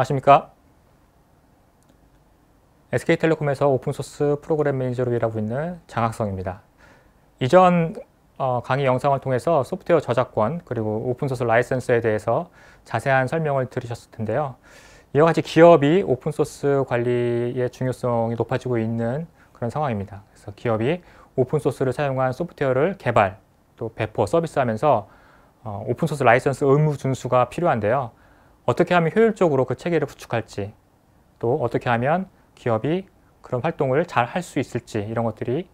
안녕하십니까? SK텔레콤에서 오픈소스 프로그램 매니저로 일하고 있는 장학성입니다. 이전 어, 강의 영상을 통해서 소프트웨어 저작권 그리고 오픈소스 라이센스에 대해서 자세한 설명을 들으셨을 텐데요. 이와 같이 기업이 오픈소스 관리의 중요성이 높아지고 있는 그런 상황입니다. 그래서 기업이 오픈소스를 사용한 소프트웨어를 개발, 또 배포, 서비스하면서 어, 오픈소스 라이선스 의무 준수가 필요한데요. 어떻게 하면 효율적으로 그 체계를 구축할지 또 어떻게 하면 기업이 그런 활동을 잘 할 수 있을지 이런 것들이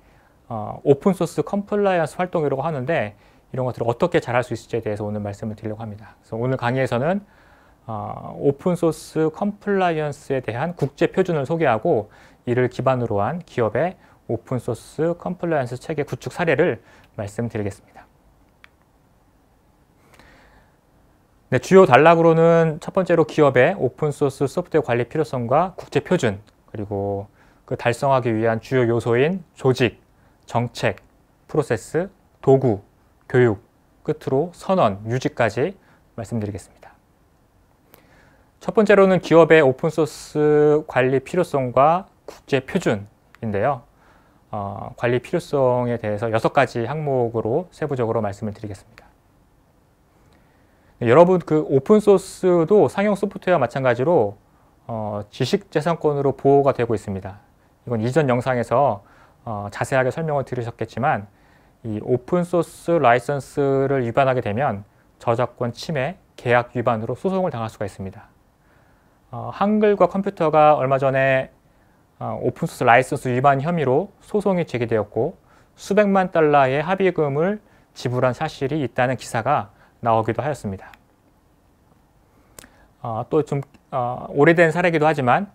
어, 오픈소스 컴플라이언스 활동이라고 하는데 이런 것들을 어떻게 잘 할 수 있을지에 대해서 오늘 말씀을 드리려고 합니다. 그래서 오늘 강의에서는 어, 오픈소스 컴플라이언스에 대한 국제 표준을 소개하고 이를 기반으로 한 기업의 오픈소스 컴플라이언스 체계 구축 사례를 말씀드리겠습니다. 네, 주요 단락으로는 첫 번째로 기업의 오픈소스 소프트웨어 관리 필요성과 국제 표준, 그리고 그 달성하기 위한 주요 요소인 조직, 정책, 프로세스, 도구, 교육, 끝으로 선언, 유지까지 말씀드리겠습니다. 첫 번째로는 기업의 오픈소스 관리 필요성과 국제 표준인데요. 어, 관리 필요성에 대해서 여섯 가지 항목으로 세부적으로 말씀을 드리겠습니다. 네, 여러분 그 오픈 소스도 상용 소프트웨어와 마찬가지로 어, 지식 재산권으로 보호가 되고 있습니다. 이건 이전 영상에서 어, 자세하게 설명을 들으셨겠지만 이 오픈 소스 라이선스를 위반하게 되면 저작권 침해, 계약 위반으로 소송을 당할 수가 있습니다. 어, 한글과 컴퓨터가 얼마 전에 어, 오픈 소스 라이선스 위반 혐의로 소송이 제기되었고 수백만 달러의 합의금을 지불한 사실이 있다는 기사가 나오기도 하였습니다. 어, 또좀 어, 오래된 사례이기도 하지만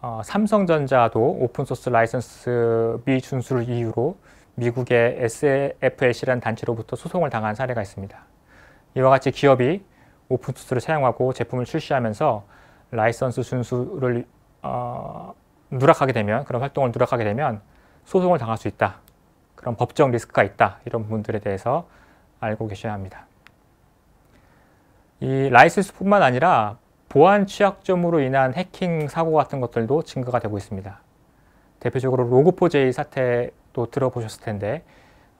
어, 삼성전자도 오픈소스 라이선스 미준수를 이유로 미국의 SFLC라는 단체로부터 소송을 당한 사례가 있습니다. 이와 같이 기업이 오픈소스를 사용하고 제품을 출시하면서 라이선스 준수를 어, 누락하게 되면 그런 활동을 누락하게 되면 소송을 당할 수 있다. 그런 법적 리스크가 있다. 이런 분들에 대해서 알고 계셔야 합니다. 이 라이센스뿐만 아니라 보안 취약점으로 인한 해킹 사고 같은 것들도 증가가 되고 있습니다. 대표적으로 로그4j 사태도 들어보셨을 텐데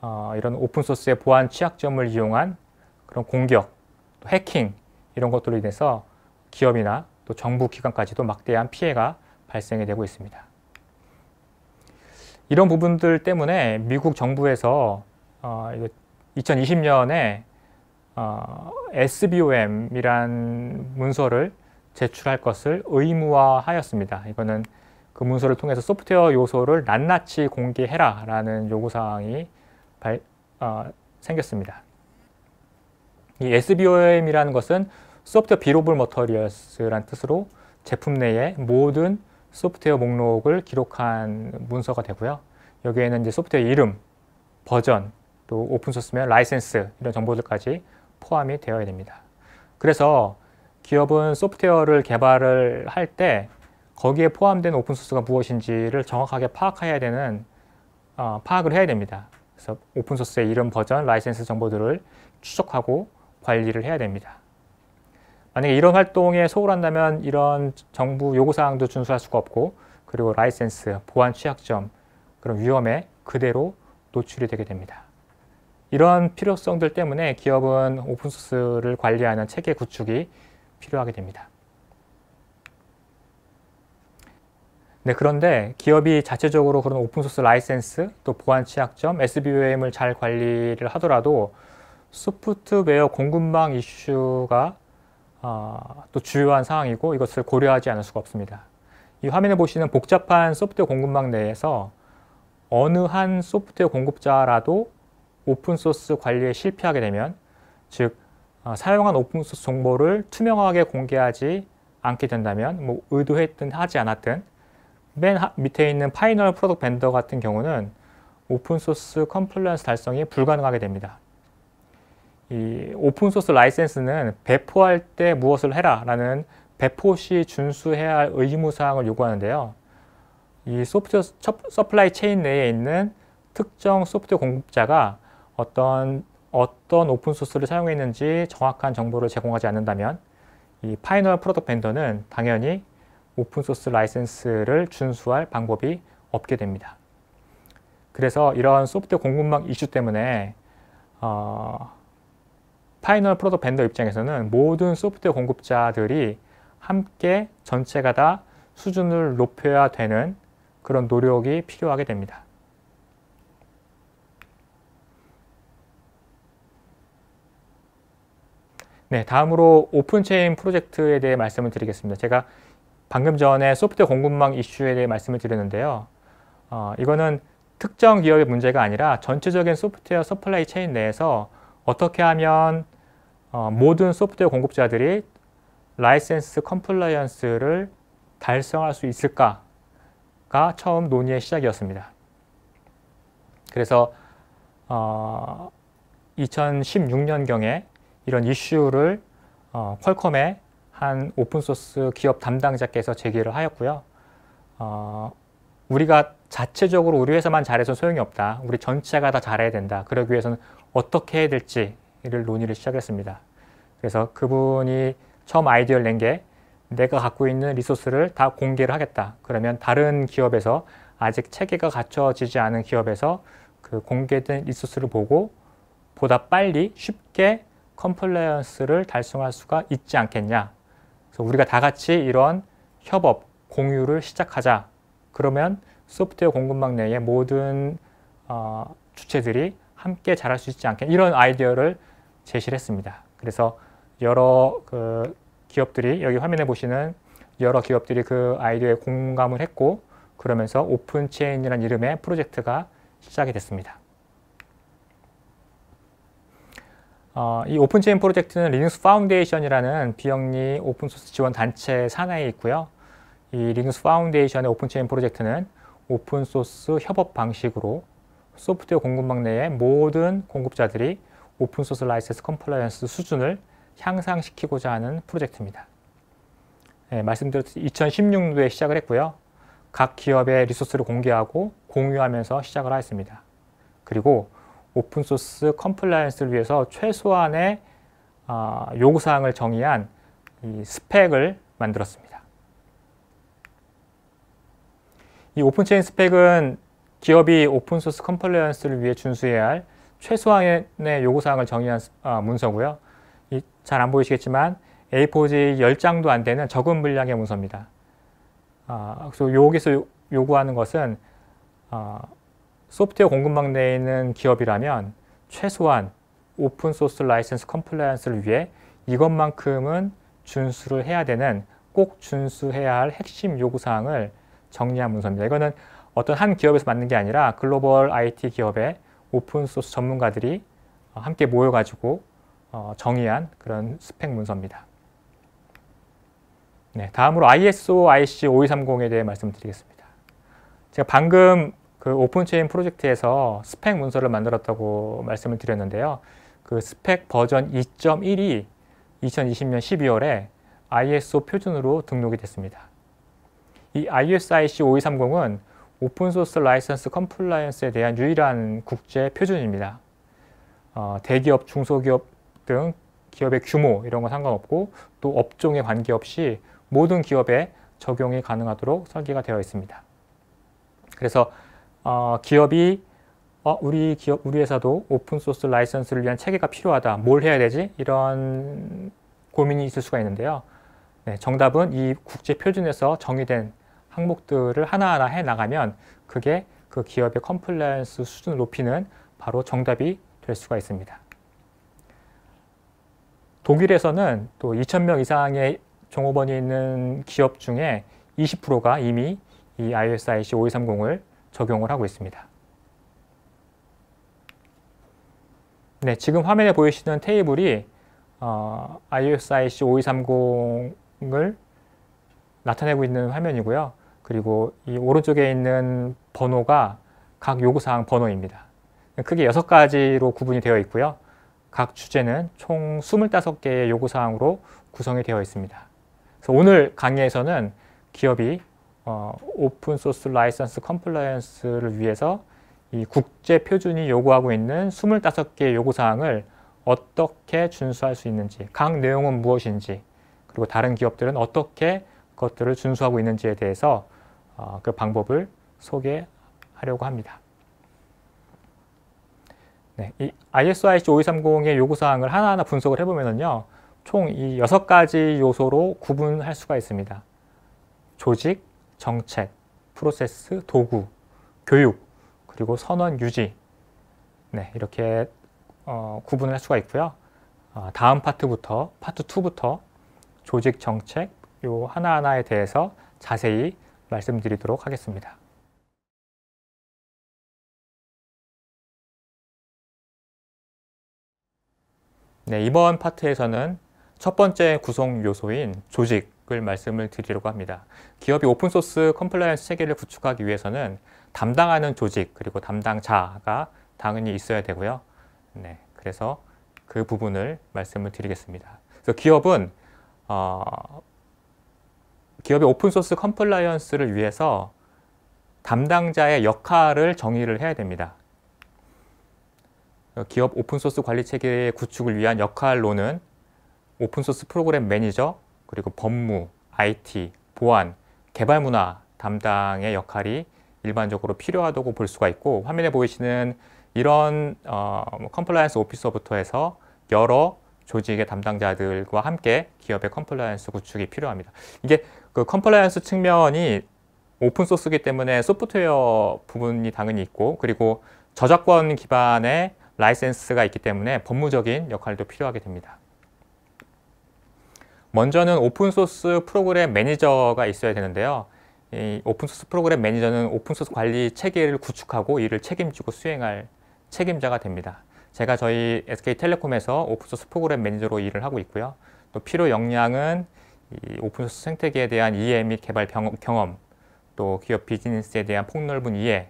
어, 이런 오픈소스의 보안 취약점을 이용한 그런 공격, 해킹 이런 것들로 인해서 기업이나 또 정부 기관까지도 막대한 피해가 발생이 되고 있습니다. 이런 부분들 때문에 미국 정부에서 어, 2020년에 어, SBOM이란 문서를 제출할 것을 의무화하였습니다. 이거는 그 문서를 통해서 소프트웨어 요소를 낱낱이 공개해라 라는 요구사항이 발, 어, 생겼습니다. 이 SBOM이라는 것은 소프트웨어 비로블 머터리얼스란 뜻으로 제품 내에 모든 소프트웨어 목록을 기록한 문서가 되고요. 여기에는 이제 소프트웨어 이름, 버전, 또 오픈소스면 라이센스 이런 정보들까지 포함이 되어야 됩니다. 그래서 기업은 소프트웨어를 개발을 할 때 거기에 포함된 오픈소스가 무엇인지를 정확하게 파악해야 되는 어, 파악을 해야 됩니다. 그래서 오픈소스의 이름, 버전, 라이센스 정보들을 추적하고 관리를 해야 됩니다. 만약에 이런 활동에 소홀한다면 이런 정부 요구사항도 준수할 수가 없고 그리고 라이센스, 보안 취약점, 그런 위험에 그대로 노출이 되게 됩니다. 이러한 필요성들 때문에 기업은 오픈소스를 관리하는 체계 구축이 필요하게 됩니다. 네, 그런데 기업이 자체적으로 그런 오픈소스 라이센스, 또 보안 취약점, SBOM을 잘 관리를 하더라도 소프트웨어 공급망 이슈가 어, 또 주요한 상황이고 이것을 고려하지 않을 수가 없습니다. 이 화면에 보시는 복잡한 소프트웨어 공급망 내에서 어느 한 소프트웨어 공급자라도 오픈소스 관리에 실패하게 되면 즉 어, 사용한 오픈소스 정보를 투명하게 공개하지 않게 된다면 뭐 의도했든 하지 않았든 맨 밑에 있는 파이널 프로덕트 벤더 같은 경우는 오픈소스 컴플라이언스 달성이 불가능하게 됩니다. 이 오픈소스 라이센스는 배포할 때 무엇을 해라 라는 배포 시 준수해야 할 의무사항을 요구하는데요. 이 소프트웨어 서플라이 체인 내에 있는 특정 소프트웨어 공급자가 어떤 어떤 오픈 소스를 사용했는지 정확한 정보를 제공하지 않는다면 이 파이널 프로덕트 벤더는 당연히 오픈 소스 라이센스를 준수할 방법이 없게 됩니다. 그래서 이런 소프트웨어 공급망 이슈 때문에 어, 파이널 프로덕트 벤더 입장에서는 모든 소프트웨어 공급자들이 함께 전체가 다 수준을 높여야 되는 그런 노력이 필요하게 됩니다. 네, 다음으로 오픈체인 프로젝트에 대해 말씀을 드리겠습니다. 제가 방금 전에 소프트웨어 공급망 이슈에 대해 말씀을 드렸는데요. 어, 이거는 특정 기업의 문제가 아니라 전체적인 소프트웨어 서플라이 체인 내에서 어떻게 하면 어, 모든 소프트웨어 공급자들이 라이센스 컴플라이언스를 달성할 수 있을까가 처음 논의의 시작이었습니다. 그래서 어, 2016년경에 이런 이슈를 어, 퀄컴의 한 오픈소스 기업 담당자께서 제기를 하였고요. 어, 우리가 자체적으로 우리 회사만 잘해서 소용이 없다. 우리 전체가 다 잘해야 된다. 그러기 위해서는 어떻게 해야 될지를 논의를 시작했습니다. 그래서 그분이 처음 아이디어를 낸 게 내가 갖고 있는 리소스를 다 공개를 하겠다. 그러면 다른 기업에서 아직 체계가 갖춰지지 않은 기업에서 그 공개된 리소스를 보고 보다 빨리 쉽게 컴플레이언스를 달성할 수가 있지 않겠냐. 그래서 우리가 다 같이 이런 협업, 공유를 시작하자. 그러면 소프트웨어 공급망 내에 모든 어, 주체들이 함께 잘할 수 있지 않겠냐. 이런 아이디어를 제시를 했습니다. 그래서 여러 그 기업들이 여기 화면에 보시는 여러 기업들이 그 아이디어에 공감을 했고 그러면서 오픈체인이라는 이름의 프로젝트가 시작이 됐습니다. 어, 이 오픈체인 프로젝트는 리눅스 파운데이션이라는 비영리 오픈소스 지원 단체 산하에 있고요. 이 리눅스 파운데이션의 오픈체인 프로젝트는 오픈소스 협업 방식으로 소프트웨어 공급망 내의 모든 공급자들이 오픈소스 라이센스 컴플라이언스 수준을 향상시키고자 하는 프로젝트입니다. 네, 말씀드렸듯이 2016년도에 시작을 했고요. 각 기업의 리소스를 공개하고 공유하면서 시작을 하였습니다. 그리고 오픈소스 컴플라이언스를 위해서 최소한의 어, 요구사항을 정의한 스펙을 만들었습니다. 이 오픈체인 스펙은 기업이 오픈소스 컴플라이언스를 위해 준수해야 할 최소한의 요구사항을 정의한 어, 문서고요. 잘 안 보이시겠지만 A4지 10장도 안 되는 적은 분량의 문서입니다. 어, 그래서 여기서 요구하는 것은 어, 소프트웨어 공급망 내에 있는 기업이라면 최소한 오픈소스 라이센스 컴플라이언스를 위해 이것만큼은 준수를 해야 되는 꼭 준수해야 할 핵심 요구사항을 정리한 문서입니다. 이거는 어떤 한 기업에서 만든 게 아니라 글로벌 IT 기업의 오픈소스 전문가들이 어, 함께 모여가지고 어, 정의한 그런 스펙 문서입니다. 네, 다음으로 ISO IC 5230에 e 대해 말씀드리겠습니다. 제가 방금 그 오픈체인 프로젝트에서 스펙 문서를 만들었다고 말씀을 드렸는데요. 그 스펙 버전 2.1이 2020년 12월에 ISO 표준으로 등록이 됐습니다. 이 ISIC 5230은 오픈소스 라이선스 컴플라이언스에 대한 유일한 국제 표준입니다. 어, 대기업, 중소기업 등 기업의 규모 이런 건 상관없고 또 업종에 관계없이 모든 기업에 적용이 가능하도록 설계가 되어 있습니다. 그래서 어, 기업이 어, 우리 기업, 우리 회사도 오픈소스 라이선스를 위한 체계가 필요하다. 뭘 해야 되지? 이런 고민이 있을 수가 있는데요. 네, 정답은 이 국제 표준에서 정의된 항목들을 하나하나 해 나가면 그게 그 기업의 컴플라이언스 수준을 높이는 바로 정답이 될 수가 있습니다. 독일에서는 또 2,000명 이상의 종업원이 있는 기업 중에 20%가 이미 이 ISIC 5230을 적용을 하고 있습니다. 네, 지금 화면에 보이시는 테이블이 어, iOS IC 5230을 나타내고 있는 화면이고요. 그리고 이 오른쪽에 있는 번호가 각 요구사항 번호입니다. 크게 6가지로 구분이 되어 있고요. 각 주제는 총 25개의 요구사항으로 구성이 되어 있습니다. 그래서 오늘 강의에서는 기업이 어, 오픈 소스 라이선스 컴플라이언스를 위해서 이 국제 표준이 요구하고 있는 25개의 요구사항을 어떻게 준수할 수 있는지, 각 내용은 무엇인지, 그리고 다른 기업들은 어떻게 그것들을 준수하고 있는지에 대해서 어, 그 방법을 소개하려고 합니다. 네, 이 ISIC 5230의 요구사항을 하나하나 분석을 해보면요. 총이 6가지 요소로 구분할 수가 있습니다. 조직, 정책, 프로세스, 도구, 교육, 그리고 선언 유지 네, 이렇게 어, 구분을 할 수가 있고요. 어, 다음 파트부터 파트 2부터 조직 정책 요 하나하나에 대해서 자세히 말씀드리도록 하겠습니다. 네, 이번 파트에서는 첫 번째 구성 요소인 조직, 을 말씀을 드리려고 합니다. 기업이 오픈소스 컴플라이언스 체계를 구축하기 위해서는 담당하는 조직 그리고 담당자가 당연히 있어야 되고요. 네, 그래서 그 부분을 말씀을 드리겠습니다. 그래서 기업은 어, 기업의 오픈소스 컴플라이언스를 위해서 담당자의 역할을 정의를 해야 됩니다. 기업 오픈소스 관리 체계의 구축을 위한 역할로는 오픈소스 프로그램 매니저, 그리고 법무, IT, 보안, 개발 문화 담당의 역할이 일반적으로 필요하다고 볼 수가 있고 화면에 보이시는 이런 어, 뭐 컴플라이언스 오피서부터 해서 여러 조직의 담당자들과 함께 기업의 컴플라이언스 구축이 필요합니다. 이게 그 컴플라이언스 측면이 오픈소스기 때문에 소프트웨어 부분이 당연히 있고 그리고 저작권 기반의 라이센스가 있기 때문에 법무적인 역할도 필요하게 됩니다. 먼저는 오픈소스 프로그램 매니저가 있어야 되는데요. 이 오픈소스 프로그램 매니저는 오픈소스 관리 체계를 구축하고 이를 책임지고 수행할 책임자가 됩니다. 제가 저희 SK텔레콤에서 오픈소스 프로그램 매니저로 일을 하고 있고요. 또 필요 역량은 이 오픈소스 생태계에 대한 이해 및 개발 경험, 또 기업 비즈니스에 대한 폭넓은 이해,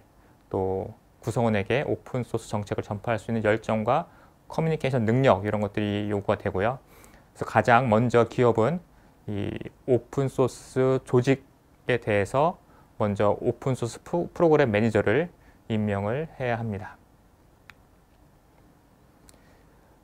또 구성원에게 오픈소스 정책을 전파할 수 있는 열정과 커뮤니케이션 능력 이런 것들이 요구가 되고요. 그래서 가장 먼저 기업은 이 오픈소스 조직에 대해서 먼저 오픈소스 프로그램 매니저를 임명을 해야 합니다.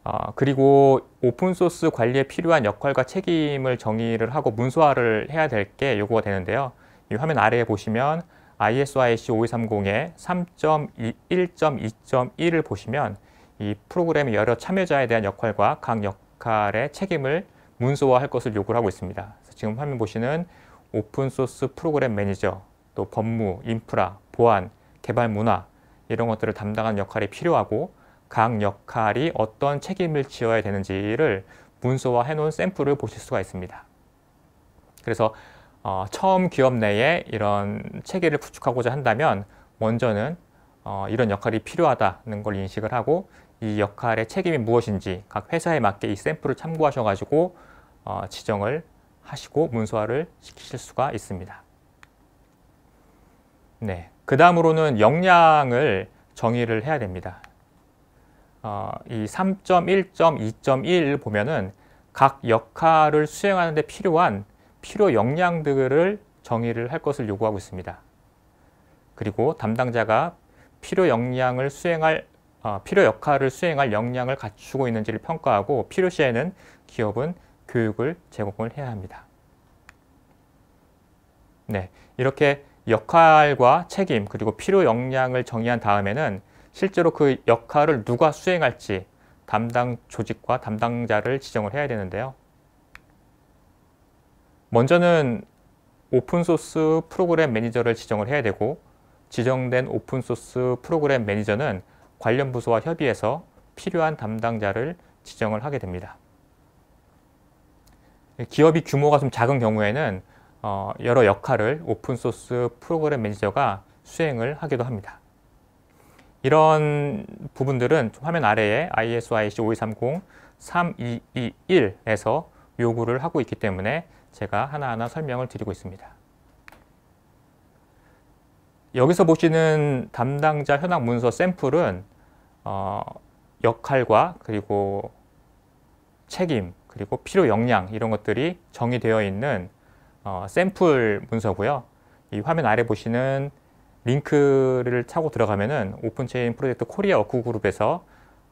어, 그리고 오픈소스 관리에 필요한 역할과 책임을 정의를 하고 문서화를 해야 될 게 요구가 되는데요. 이 화면 아래에 보시면 ISIC 5230의 3.1.2.1을 보시면 이 프로그램의 여러 참여자에 대한 역할과 각 역, 역할의 책임을 문서화할 것을 요구를 하고 있습니다. 지금 화면 보시는 오픈소스 프로그램 매니저, 또 법무, 인프라, 보안, 개발 문화 이런 것들을 담당하 역할이 필요하고 각 역할이 어떤 책임을 지어야 되는지를 문서화해 놓은 샘플을 보실 수가 있습니다. 그래서 어, 처음 기업 내에 이런 체계를 구축하고자 한다면 먼저는 어, 이런 역할이 필요하다는 걸 인식을 하고 이 역할의 책임이 무엇인지 각 회사에 맞게 이 샘플을 참고하셔가지고 어, 지정을 하시고 문서화를 시키실 수가 있습니다. 네, 그 다음으로는 역량을 정의를 해야 됩니다. 어, 이3.1.2.1 보면은 각 역할을 수행하는 데 필요한 필요 역량들을 정의를 할 것을 요구하고 있습니다. 그리고 담당자가 필요 역량을 수행할 어, 필요 역할을 수행할 역량을 갖추고 있는지를 평가하고 필요시에는 기업은 교육을 제공을 해야 합니다. 네, 이렇게 역할과 책임 그리고 필요 역량을 정의한 다음에는 실제로 그 역할을 누가 수행할지 담당 조직과 담당자를 지정을 해야 되는데요. 먼저는 오픈소스 프로그램 매니저를 지정을 해야 되고 지정된 오픈소스 프로그램 매니저는 관련 부서와 협의해서 필요한 담당자를 지정을 하게 됩니다. 기업이 규모가 좀 작은 경우에는 어, 여러 역할을 오픈소스 프로그램 매니저가 수행을 하기도 합니다. 이런 부분들은 화면 아래에 ISIC 5230-3221에서 요구를 하고 있기 때문에 제가 하나하나 설명을 드리고 있습니다. 여기서 보시는 담당자 현황 문서 샘플은 어, 역할과 그리고 책임 그리고 필요 역량 이런 것들이 정의되어 있는 어, 샘플 문서고요. 이 화면 아래 보시는 링크를 차고 들어가면은 오픈체인 프로젝트 코리아 워크그룹에서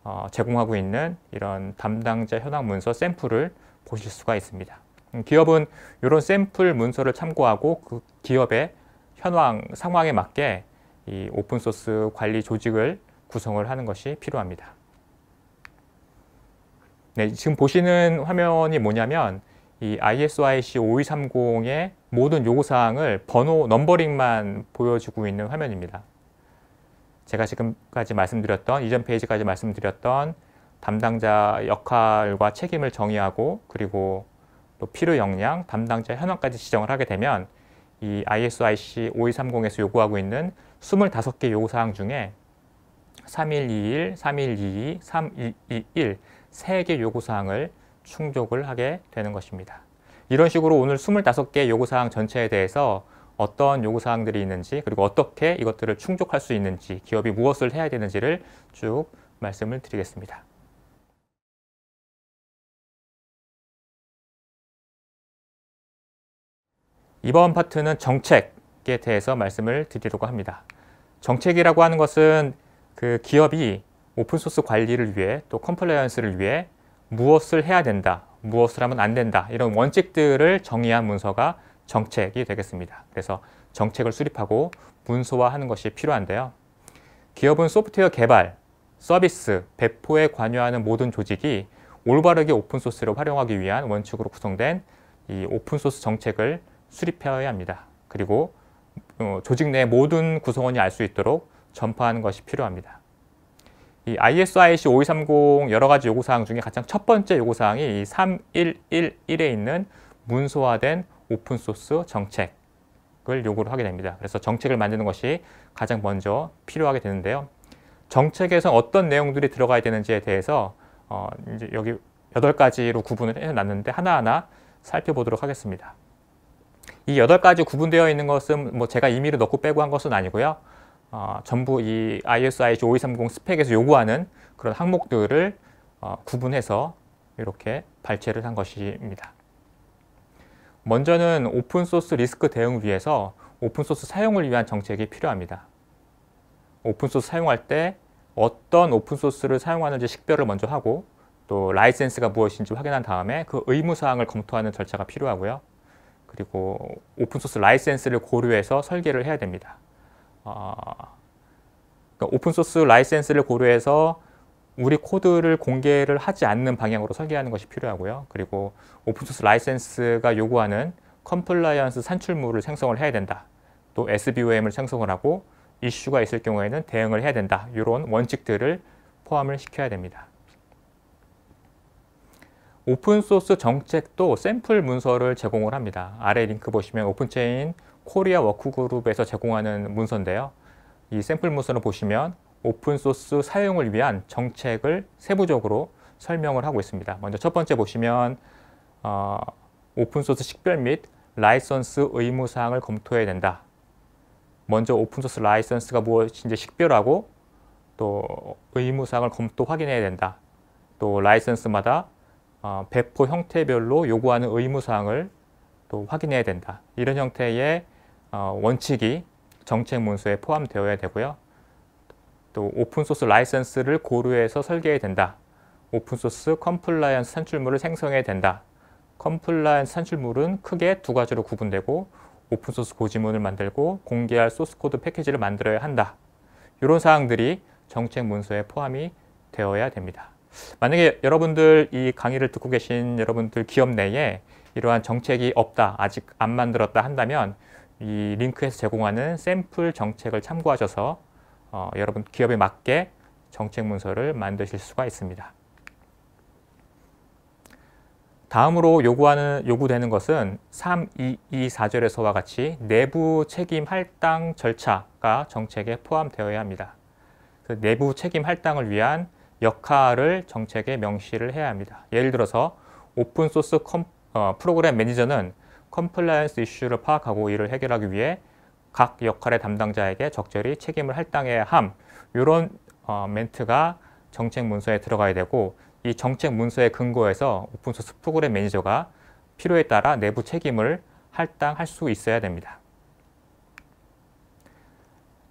어, 제공하고 있는 이런 담당자 현황 문서 샘플을 보실 수가 있습니다. 음, 기업은 이런 샘플 문서를 참고하고 그 기업의 현황 상황에 맞게 이 오픈소스 관리 조직을 구성을 하는 것이 필요합니다. 네, 지금 보시는 화면이 뭐냐면 이 ISIC 5230의 모든 요구사항을 번호 넘버링만 보여주고 있는 화면입니다. 제가 지금까지 말씀드렸던 이전 페이지까지 말씀드렸던 담당자 역할과 책임을 정의하고 그리고 또 필요 역량, 담당자 현황까지 지정을 하게 되면 이 ISIC 5230에서 요구하고 있는 25개 요구사항 중에 3121, 3122, 3121세개 요구사항을 충족을 하게 되는 것입니다. 이런 식으로 오늘 25개 요구사항 전체에 대해서 어떤 요구사항들이 있는지 그리고 어떻게 이것들을 충족할 수 있는지 기업이 무엇을 해야 되는지를 쭉 말씀을 드리겠습니다. 이번 파트는 정책에 대해서 말씀을 드리려고 합니다. 정책이라고 하는 것은 그 기업이 오픈소스 관리를 위해 또 컴플라이언스를 위해 무엇을 해야 된다, 무엇을 하면 안 된다 이런 원칙들을 정의한 문서가 정책이 되겠습니다. 그래서 정책을 수립하고 문서화하는 것이 필요한데요. 기업은 소프트웨어 개발, 서비스, 배포에 관여하는 모든 조직이 올바르게 오픈소스를 활용하기 위한 원칙으로 구성된 이 오픈소스 정책을 수립해야 합니다. 그리고 어, 조직 내 모든 구성원이 알 수 있도록 전파하는 것이 필요합니다. 이 ISIC 5230 여러 가지 요구사항 중에 가장 첫 번째 요구사항이 이 3111에 있는 문서화된 오픈소스 정책을 요구를 하게 됩니다. 그래서 정책을 만드는 것이 가장 먼저 필요하게 되는데요. 정책에선 어떤 내용들이 들어가야 되는지에 대해서 어, 이제 여기 8가지로 구분을 해놨는데 하나하나 살펴보도록 하겠습니다. 이 8가지 구분되어 있는 것은 뭐 제가 임의로 넣고 빼고 한 것은 아니고요. 어, 전부 이 ISO IEC 5230 스펙에서 요구하는 그런 항목들을 어, 구분해서 이렇게 발췌를 한 것입니다. 먼저는 오픈소스 리스크 대응 위해서 오픈소스 사용을 위한 정책이 필요합니다. 오픈소스 사용할 때 어떤 오픈소스를 사용하는지 식별을 먼저 하고 또 라이센스가 무엇인지 확인한 다음에 그 의무사항을 검토하는 절차가 필요하고요. 그리고 오픈소스 라이센스를 고려해서 설계를 해야 됩니다. 아. 그러니까 오픈소스 라이센스를 고려해서 우리 코드를 공개를 하지 않는 방향으로 설계하는 것이 필요하고요. 그리고 오픈소스 라이센스가 요구하는 컴플라이언스 산출물을 생성을 해야 된다. 또 SBOM을 생성을 하고 이슈가 있을 경우에는 대응을 해야 된다. 이런 원칙들을 포함을 시켜야 됩니다. 오픈소스 정책도 샘플 문서를 제공을 합니다. 아래 링크 보시면 오픈체인 코리아 워크그룹에서 제공하는 문서인데요. 이 샘플 문서를 보시면 오픈소스 사용을 위한 정책을 세부적으로 설명을 하고 있습니다. 먼저 첫 번째 보시면 어, 오픈소스 식별 및 라이선스 의무사항을 검토해야 된다. 먼저 오픈소스 라이선스가 무엇인지 식별하고 또 의무사항을 검토 확인해야 된다. 또 라이선스마다 어, 배포 형태별로 요구하는 의무사항을 또 확인해야 된다. 이런 형태의 어, 원칙이 정책 문서에 포함되어야 되고요. 또 오픈소스 라이센스를 고려해서 설계해야 된다. 오픈소스 컴플라이언스 산출물을 생성해야 된다. 컴플라이언스 산출물은 크게 두 가지로 구분되고 오픈소스 고지문을 만들고 공개할 소스코드 패키지를 만들어야 한다. 이런 사항들이 정책 문서에 포함이 되어야 됩니다. 만약에 여러분들 이 강의를 듣고 계신 여러분들 기업 내에 이러한 정책이 없다, 아직 안 만들었다 한다면 이 링크에서 제공하는 샘플 정책을 참고하셔서 어, 여러분 기업에 맞게 정책 문서를 만드실 수가 있습니다. 다음으로 요구하는, 요구되는 것은 3224절에서와 같이 내부 책임 할당 절차가 정책에 포함되어야 합니다. 그 내부 책임 할당을 위한 역할을 정책에 명시를 해야 합니다. 예를 들어서 오픈소스 컴, 어, 프로그램 매니저는 컴플라이언스 이슈를 파악하고 이를 해결하기 위해 각 역할의 담당자에게 적절히 책임을 할당해야 함 이런 어, 멘트가 정책 문서에 들어가야 되고 이 정책 문서의 근거에서 오픈소스 프로그램 매니저가 필요에 따라 내부 책임을 할당할 수 있어야 됩니다.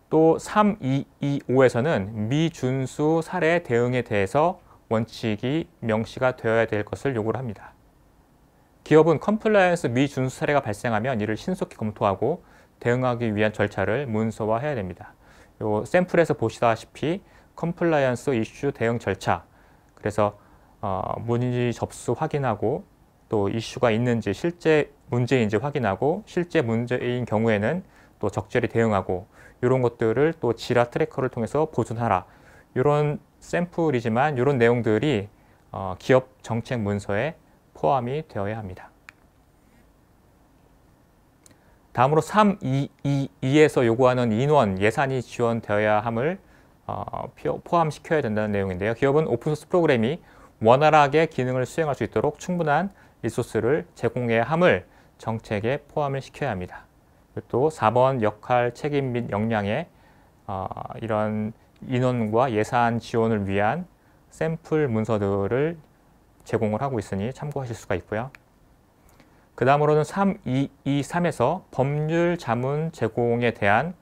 또 3225에서는 미준수 사례 대응에 대해서 원칙이 명시가 되어야 될 것을 요구 합니다. 기업은 컴플라이언스 미준수 사례가 발생하면 이를 신속히 검토하고 대응하기 위한 절차를 문서화해야 됩니다. 요 샘플에서 보시다시피 컴플라이언스 이슈 대응 절차 그래서 어, 문의 접수 확인하고 또 이슈가 있는지 실제 문제인지 확인하고 실제 문제인 경우에는 또 적절히 대응하고 이런 것들을 또 지라 트래커를 통해서 보존하라 이런 샘플이지만 이런 내용들이 어, 기업 정책 문서에 포함이 되어야 합니다. 다음으로 322에서 요구하는 인원, 예산이 지원되어야 함을 어, 포함시켜야 된다는 내용인데요. 기업은 오픈소스 프로그램이 원활하게 기능을 수행할 수 있도록 충분한 리소스를 제공해야 함을 정책에 포함을 시켜야 합니다. 또 4번 역할 책임 및 역량의 어, 이런 인원과 예산 지원을 위한 샘플 문서들을 제공을 하고 있으니 참고하실 수가 있고요. 그 다음으로는 3223에서 법률 자문 제공에 대한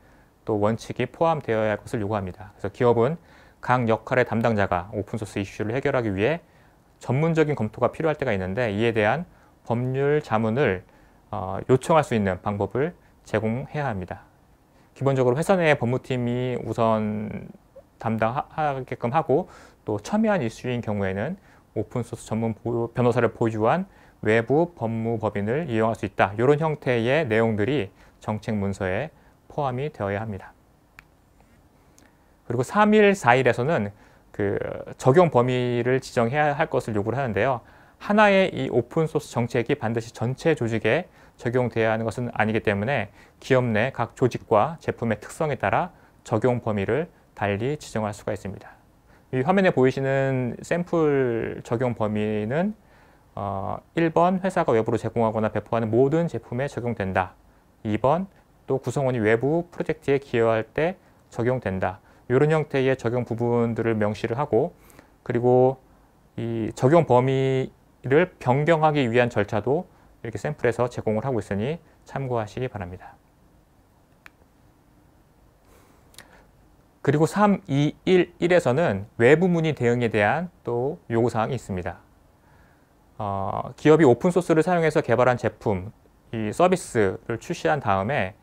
또 원칙이 포함되어야 할 것을 요구합니다. 그래서 기업은 각 역할의 담당자가 오픈소스 이슈를 해결하기 위해 전문적인 검토가 필요할 때가 있는데 이에 대한 법률 자문을 어, 요청할 수 있는 방법을 제공해야 합니다. 기본적으로 회사 내 법무팀이 우선 담당하게끔 하고 또 첨예한 이슈인 경우에는 오픈소스 전문 변호사를 보유한 외부 법무법인을 이용할 수 있다. 이런 형태의 내용들이 정책 문서에 포함이 되어야 합니다. 그리고 3일, 4일에서는 그 적용 범위를 지정해야 할 것을 요구를 하는데요. 하나의 이 오픈소스 정책이 반드시 전체 조직에 적용돼야 하는 것은 아니기 때문에 기업 내 각 조직과 제품의 특성에 따라 적용 범위를 달리 지정할 수가 있습니다. 이 화면에 보이시는 샘플 적용 범위는 어, 1번 회사가 외부로 제공하거나 배포하는 모든 제품에 적용된다. 2번 또 구성원이 외부 프로젝트에 기여할 때 적용된다. 이런 형태의 적용 부분들을 명시를 하고 그리고 이 적용 범위를 변경하기 위한 절차도 이렇게 샘플에서 제공을 하고 있으니 참고하시기 바랍니다. 그리고 3, 2, 1, 1에서는 외부문의 대응에 대한 또 요구사항이 있습니다. 어, 기업이 오픈소스를 사용해서 개발한 제품, 이 서비스를 출시한 다음에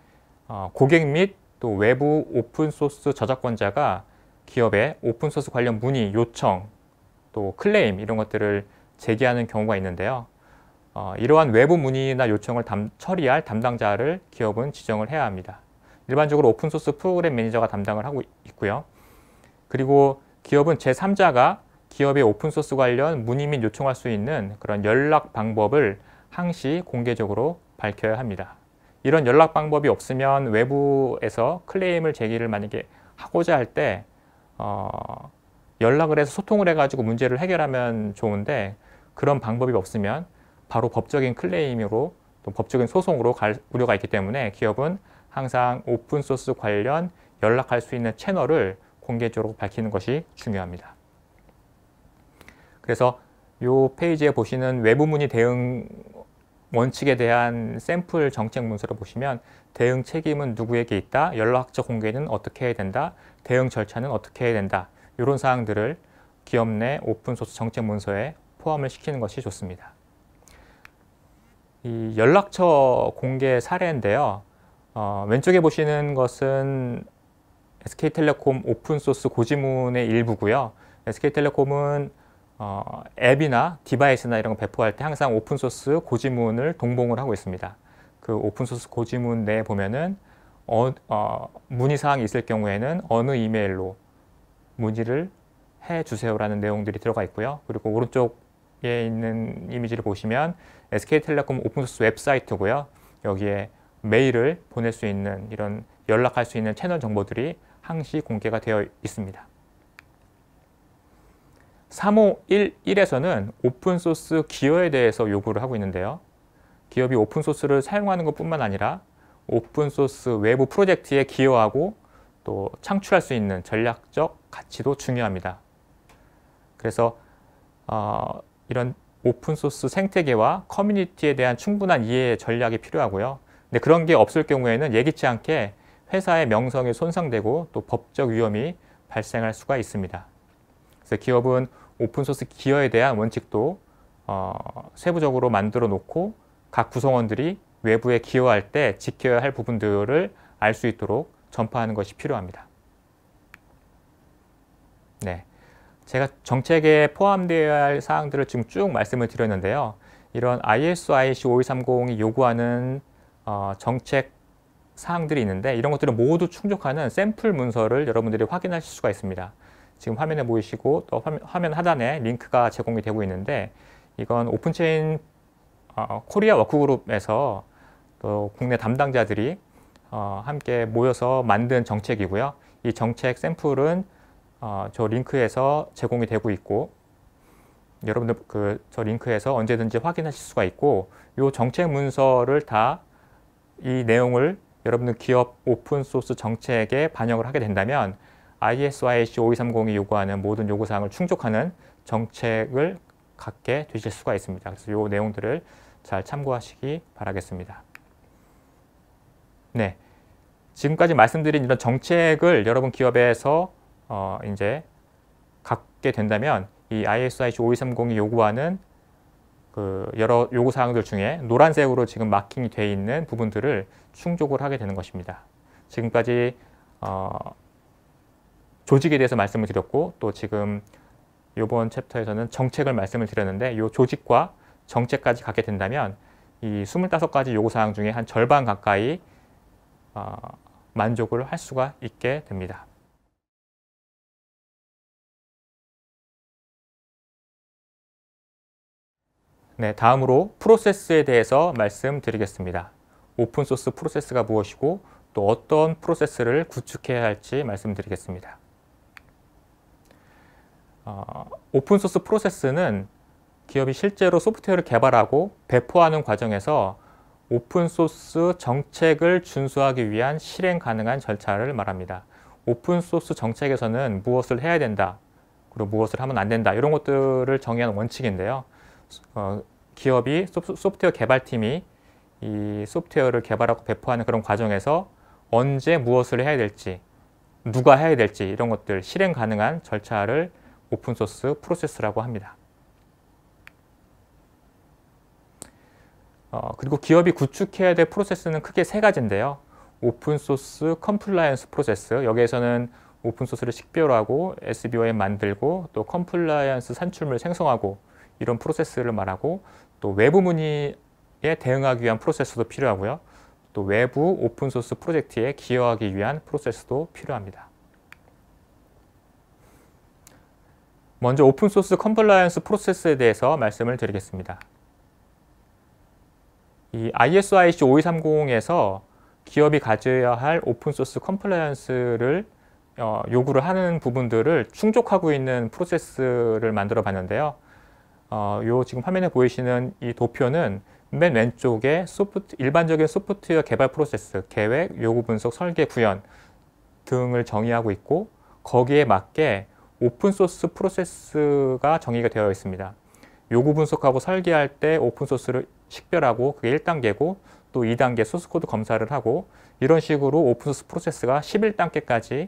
어, 고객 및 또 외부 오픈소스 저작권자가 기업에 오픈소스 관련 문의, 요청, 또 클레임 이런 것들을 제기하는 경우가 있는데요. 어, 이러한 외부 문의나 요청을 담, 처리할 담당자를 기업은 지정을 해야 합니다. 일반적으로 오픈소스 프로그램 매니저가 담당을 하고 있고요. 그리고 기업은 제3자가 기업의 오픈소스 관련 문의 및 요청할 수 있는 그런 연락 방법을 항시 공개적으로 밝혀야 합니다. 이런 연락 방법이 없으면 외부에서 클레임을 제기를 만약에 하고자 할때 어, 연락을 해서 소통을 해가지고 문제를 해결하면 좋은데 그런 방법이 없으면 바로 법적인 클레임으로 또 법적인 소송으로 갈 우려가 있기 때문에 기업은 항상 오픈소스 관련 연락할 수 있는 채널을 공개적으로 밝히는 것이 중요합니다. 그래서 이 페이지에 보시는 외부문의 대응 원칙에 대한 샘플 정책 문서를 보시면 대응 책임은 누구에게 있다, 연락처 공개는 어떻게 해야 된다, 대응 절차는 어떻게 해야 된다 이런 사항들을 기업 내 오픈소스 정책 문서에 포함을 시키는 것이 좋습니다. 이 연락처 공개 사례인데요. 어, 왼쪽에 보시는 것은 SK텔레콤 오픈소스 고지문의 일부고요. SK텔레콤은 어, 앱이나 디바이스나 이런 거 배포할 때 항상 오픈소스 고지문을 동봉을 하고 있습니다. 그 오픈소스 고지문 내에 보면은 어, 어, 문의사항이 있을 경우에는 어느 이메일로 문의를 해주세요라는 내용들이 들어가 있고요. 그리고 오른쪽에 있는 이미지를 보시면 SK텔레콤 오픈소스 웹사이트고요. 여기에 메일을 보낼 수 있는 이런 연락할 수 있는 채널 정보들이 항시 공개가 되어 있습니다. 3511에서는 오픈소스 기여에 대해서 요구를 하고 있는데요. 기업이 오픈소스를 사용하는 것뿐만 아니라 오픈소스 외부 프로젝트에 기여하고 또 창출할 수 있는 전략적 가치도 중요합니다. 그래서 어, 이런 오픈소스 생태계와 커뮤니티에 대한 충분한 이해의 전략이 필요하고요. 근데 그런 게 없을 경우에는 예기치 않게 회사의 명성이 손상되고 또 법적 위험이 발생할 수가 있습니다. 그래서 기업은 오픈소스 기여에 대한 원칙도 어, 세부적으로 만들어 놓고 각 구성원들이 외부에 기여할 때 지켜야 할 부분들을 알 수 있도록 전파하는 것이 필요합니다. 네, 제가 정책에 포함되어야 할 사항들을 지금 쭉 말씀을 드렸는데요. 이런 ISIC 5230이 요구하는 어, 정책 사항들이 있는데 이런 것들을 모두 충족하는 샘플 문서를 여러분들이 확인하실 수가 있습니다. 지금 화면에 보이시고 또 화면, 하단에 링크가 제공이 되고 있는데 이건 오픈체인 어, 어, 코리아 워크그룹에서 또 국내 담당자들이 어, 함께 모여서 만든 정책이고요. 이 정책 샘플은 어, 저 링크에서 제공이 되고 있고 여러분들 그 저 링크에서 언제든지 확인하실 수가 있고 이 정책 문서를 다이 내용을 여러분들 기업 오픈소스 정책에 반영을 하게 된다면 i s y c 5 2 3 0이 요구하는 모든 요구사항을 충족하는 정책을 갖게 되실 수가 있습니다. 그래서 이 내용들을 잘 참고하시기 바라겠습니다. 네. 지금까지 말씀드린 이런 정책을 여러분 기업에서 어 이제 갖게 된다면 이 ISIC 5 2 3 0이 요구하는 그 여러 요구 사항들 중에 노란색으로 지금 마킹이 돼 있는 부분들을 충족을 하게 되는 것입니다. 지금까지 어, 조직에 대해서 말씀을 드렸고 또 지금 이번 챕터에서는 정책을 말씀을 드렸는데 이 조직과 정책까지 갖게 된다면 이 25가지 요구사항 중에 한 절반 가까이 어, 만족을 할 수가 있게 됩니다. 네, 다음으로 프로세스에 대해서 말씀드리겠습니다. 오픈소스 프로세스가 무엇이고 또 어떤 프로세스를 구축해야 할지 말씀드리겠습니다. 어, 오픈소스 프로세스는 기업이 실제로 소프트웨어를 개발하고 배포하는 과정에서 오픈소스 정책을 준수하기 위한 실행 가능한 절차를 말합니다. 오픈소스 정책에서는 무엇을 해야 된다, 그리고 무엇을 하면 안 된다 이런 것들을 정의하는 원칙인데요. 어, 기업이 소프트웨어 개발팀이 이 소프트웨어를 개발하고 배포하는 그런 과정에서 언제 무엇을 해야 될지 누가 해야 될지 이런 것들 실행 가능한 절차를 오픈소스 프로세스라고 합니다. 어, 그리고 기업이 구축해야 될 프로세스는 크게 세 가지인데요. 오픈소스 컴플라이언스 프로세스 여기에서는 오픈소스를 식별하고 SBOM 만들고 또 컴플라이언스 산출물 생성하고 이런 프로세스를 말하고 또 외부 문의에 대응하기 위한 프로세스도 필요하고요. 또 외부 오픈소스 프로젝트에 기여하기 위한 프로세스도 필요합니다. 먼저 오픈소스 컴플라이언스 프로세스에 대해서 말씀을 드리겠습니다. 이 ISIC 5230에서 기업이 가져야 할 오픈소스 컴플라이언스를 어, 요구를 하는 부분들을 충족하고 있는 프로세스를 만들어 봤는데요. 어, 요 지금 화면에 보이시는 이 도표는 맨 왼쪽에 소프트, 일반적인 소프트웨어 개발 프로세스, 계획, 요구 분석, 설계, 구현 등을 정의하고 있고 거기에 맞게 오픈소스 프로세스가 정의가 되어 있습니다. 요구 분석하고 설계할 때 오픈소스를 식별하고 그게 1단계고 또 2단계 소스코드 검사를 하고 이런 식으로 오픈소스 프로세스가 11단계까지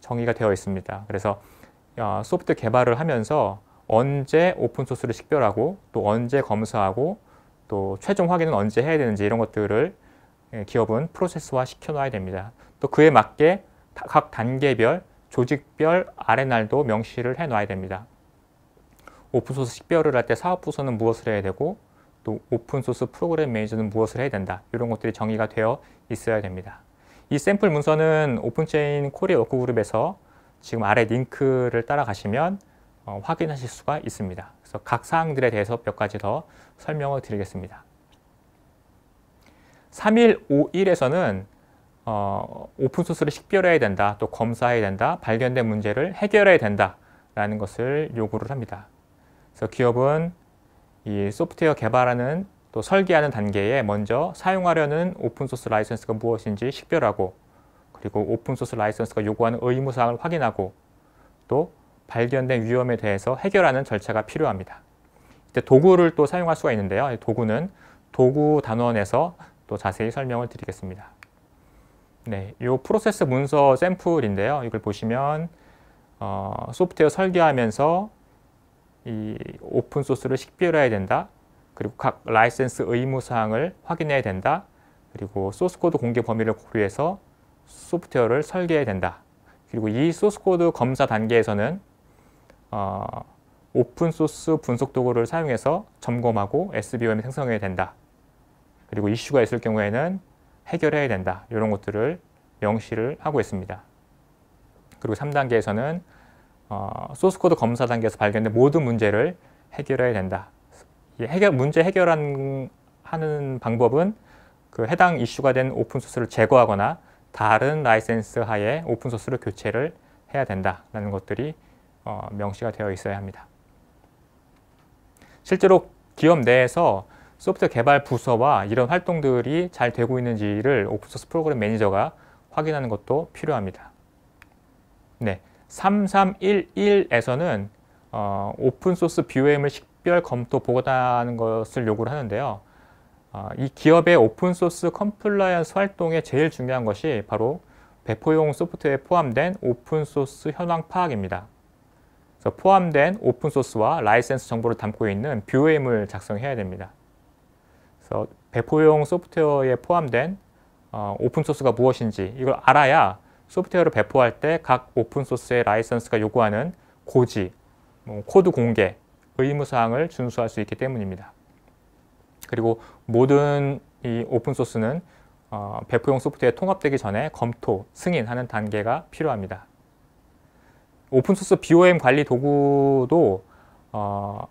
정의가 되어 있습니다. 그래서 어, 소프트 개발을 하면서 언제 오픈소스를 식별하고 또 언제 검사하고 또 최종 확인은 언제 해야 되는지 이런 것들을 예, 기업은 프로세스화 시켜놔야 됩니다. 또 그에 맞게 각 단계별, 조직별 R&R도 명시를 해놔야 됩니다. 오픈소스 식별을 할 때 사업부서는 무엇을 해야 되고 또 오픈소스 프로그램 매니저는 무엇을 해야 된다. 이런 것들이 정의가 되어 있어야 됩니다. 이 샘플 문서는 오픈체인 코리아 워크그룹에서 지금 아래 링크를 따라가시면 어, 확인하실 수가 있습니다. 그래서 각 사항들에 대해서 몇 가지 더 설명을 드리겠습니다. 3 1 5 1에서는 어, 오픈소스를 식별해야 된다, 또 검사해야 된다, 발견된 문제를 해결해야 된다라는 것을 요구를 합니다. 그래서 기업은 이 소프트웨어 개발하는 또 설계하는 단계에 먼저 사용하려는 오픈소스 라이선스가 무엇인지 식별하고 그리고 오픈소스 라이선스가 요구하는 의무사항을 확인하고 또 발견된 위험에 대해서 해결하는 절차가 필요합니다. 이때 도구를 또 사용할 수가 있는데요. 도구는 도구 단원에서 또 자세히 설명을 드리겠습니다. 네, 이 프로세스 문서 샘플인데요. 이걸 보시면 어, 소프트웨어 설계하면서 이 오픈 소스를 식별해야 된다. 그리고 각 라이센스 의무 사항을 확인해야 된다. 그리고 소스 코드 공개 범위를 고려해서 소프트웨어를 설계해야 된다. 그리고 이 소스 코드 검사 단계에서는 어, 오픈소스 분석 도구를 사용해서 점검하고 SBOM 생성해야 된다. 그리고 이슈가 있을 경우에는 해결해야 된다. 이런 것들을 명시를 하고 있습니다. 그리고 3단계에서는 어, 소스코드 검사 단계에서 발견된 모든 문제를 해결해야 된다. 해결, 문제 해결하는 방법은 그 해당 이슈가 된 오픈소스를 제거하거나 다른 라이센스 하에 오픈소스를 교체를 해야 된다라는 것들이 어, 명시가 되어 있어야 합니다. 실제로 기업 내에서 소프트 개발 부서와 이런 활동들이 잘 되고 있는지를 오픈소스 프로그램 매니저가 확인하는 것도 필요합니다. 네, 3311에서는 어, 오픈소스 BOM을 식별 검토 보고하는 것을 요구를 하는데요. 어, 이 기업의 오픈소스 컴플라이언스 활동에 제일 중요한 것이 바로 배포용 소프트에 포함된 오픈소스 현황 파악입니다. 그러니까 포함된 오픈소스와 라이센스 정보를 담고 있는 뷰엠을 작성해야 됩니다. 그래서 배포용 소프트웨어에 포함된 어, 오픈소스가 무엇인지 이걸 알아야 소프트웨어를 배포할 때 각 오픈소스의 라이선스가 요구하는 고지, 뭐, 코드 공개, 의무사항을 준수할 수 있기 때문입니다. 그리고 모든 이 오픈소스는 어, 배포용 소프트웨어 통합되기 전에 검토, 승인하는 단계가 필요합니다. 오픈소스 BOM 관리 도구도 어,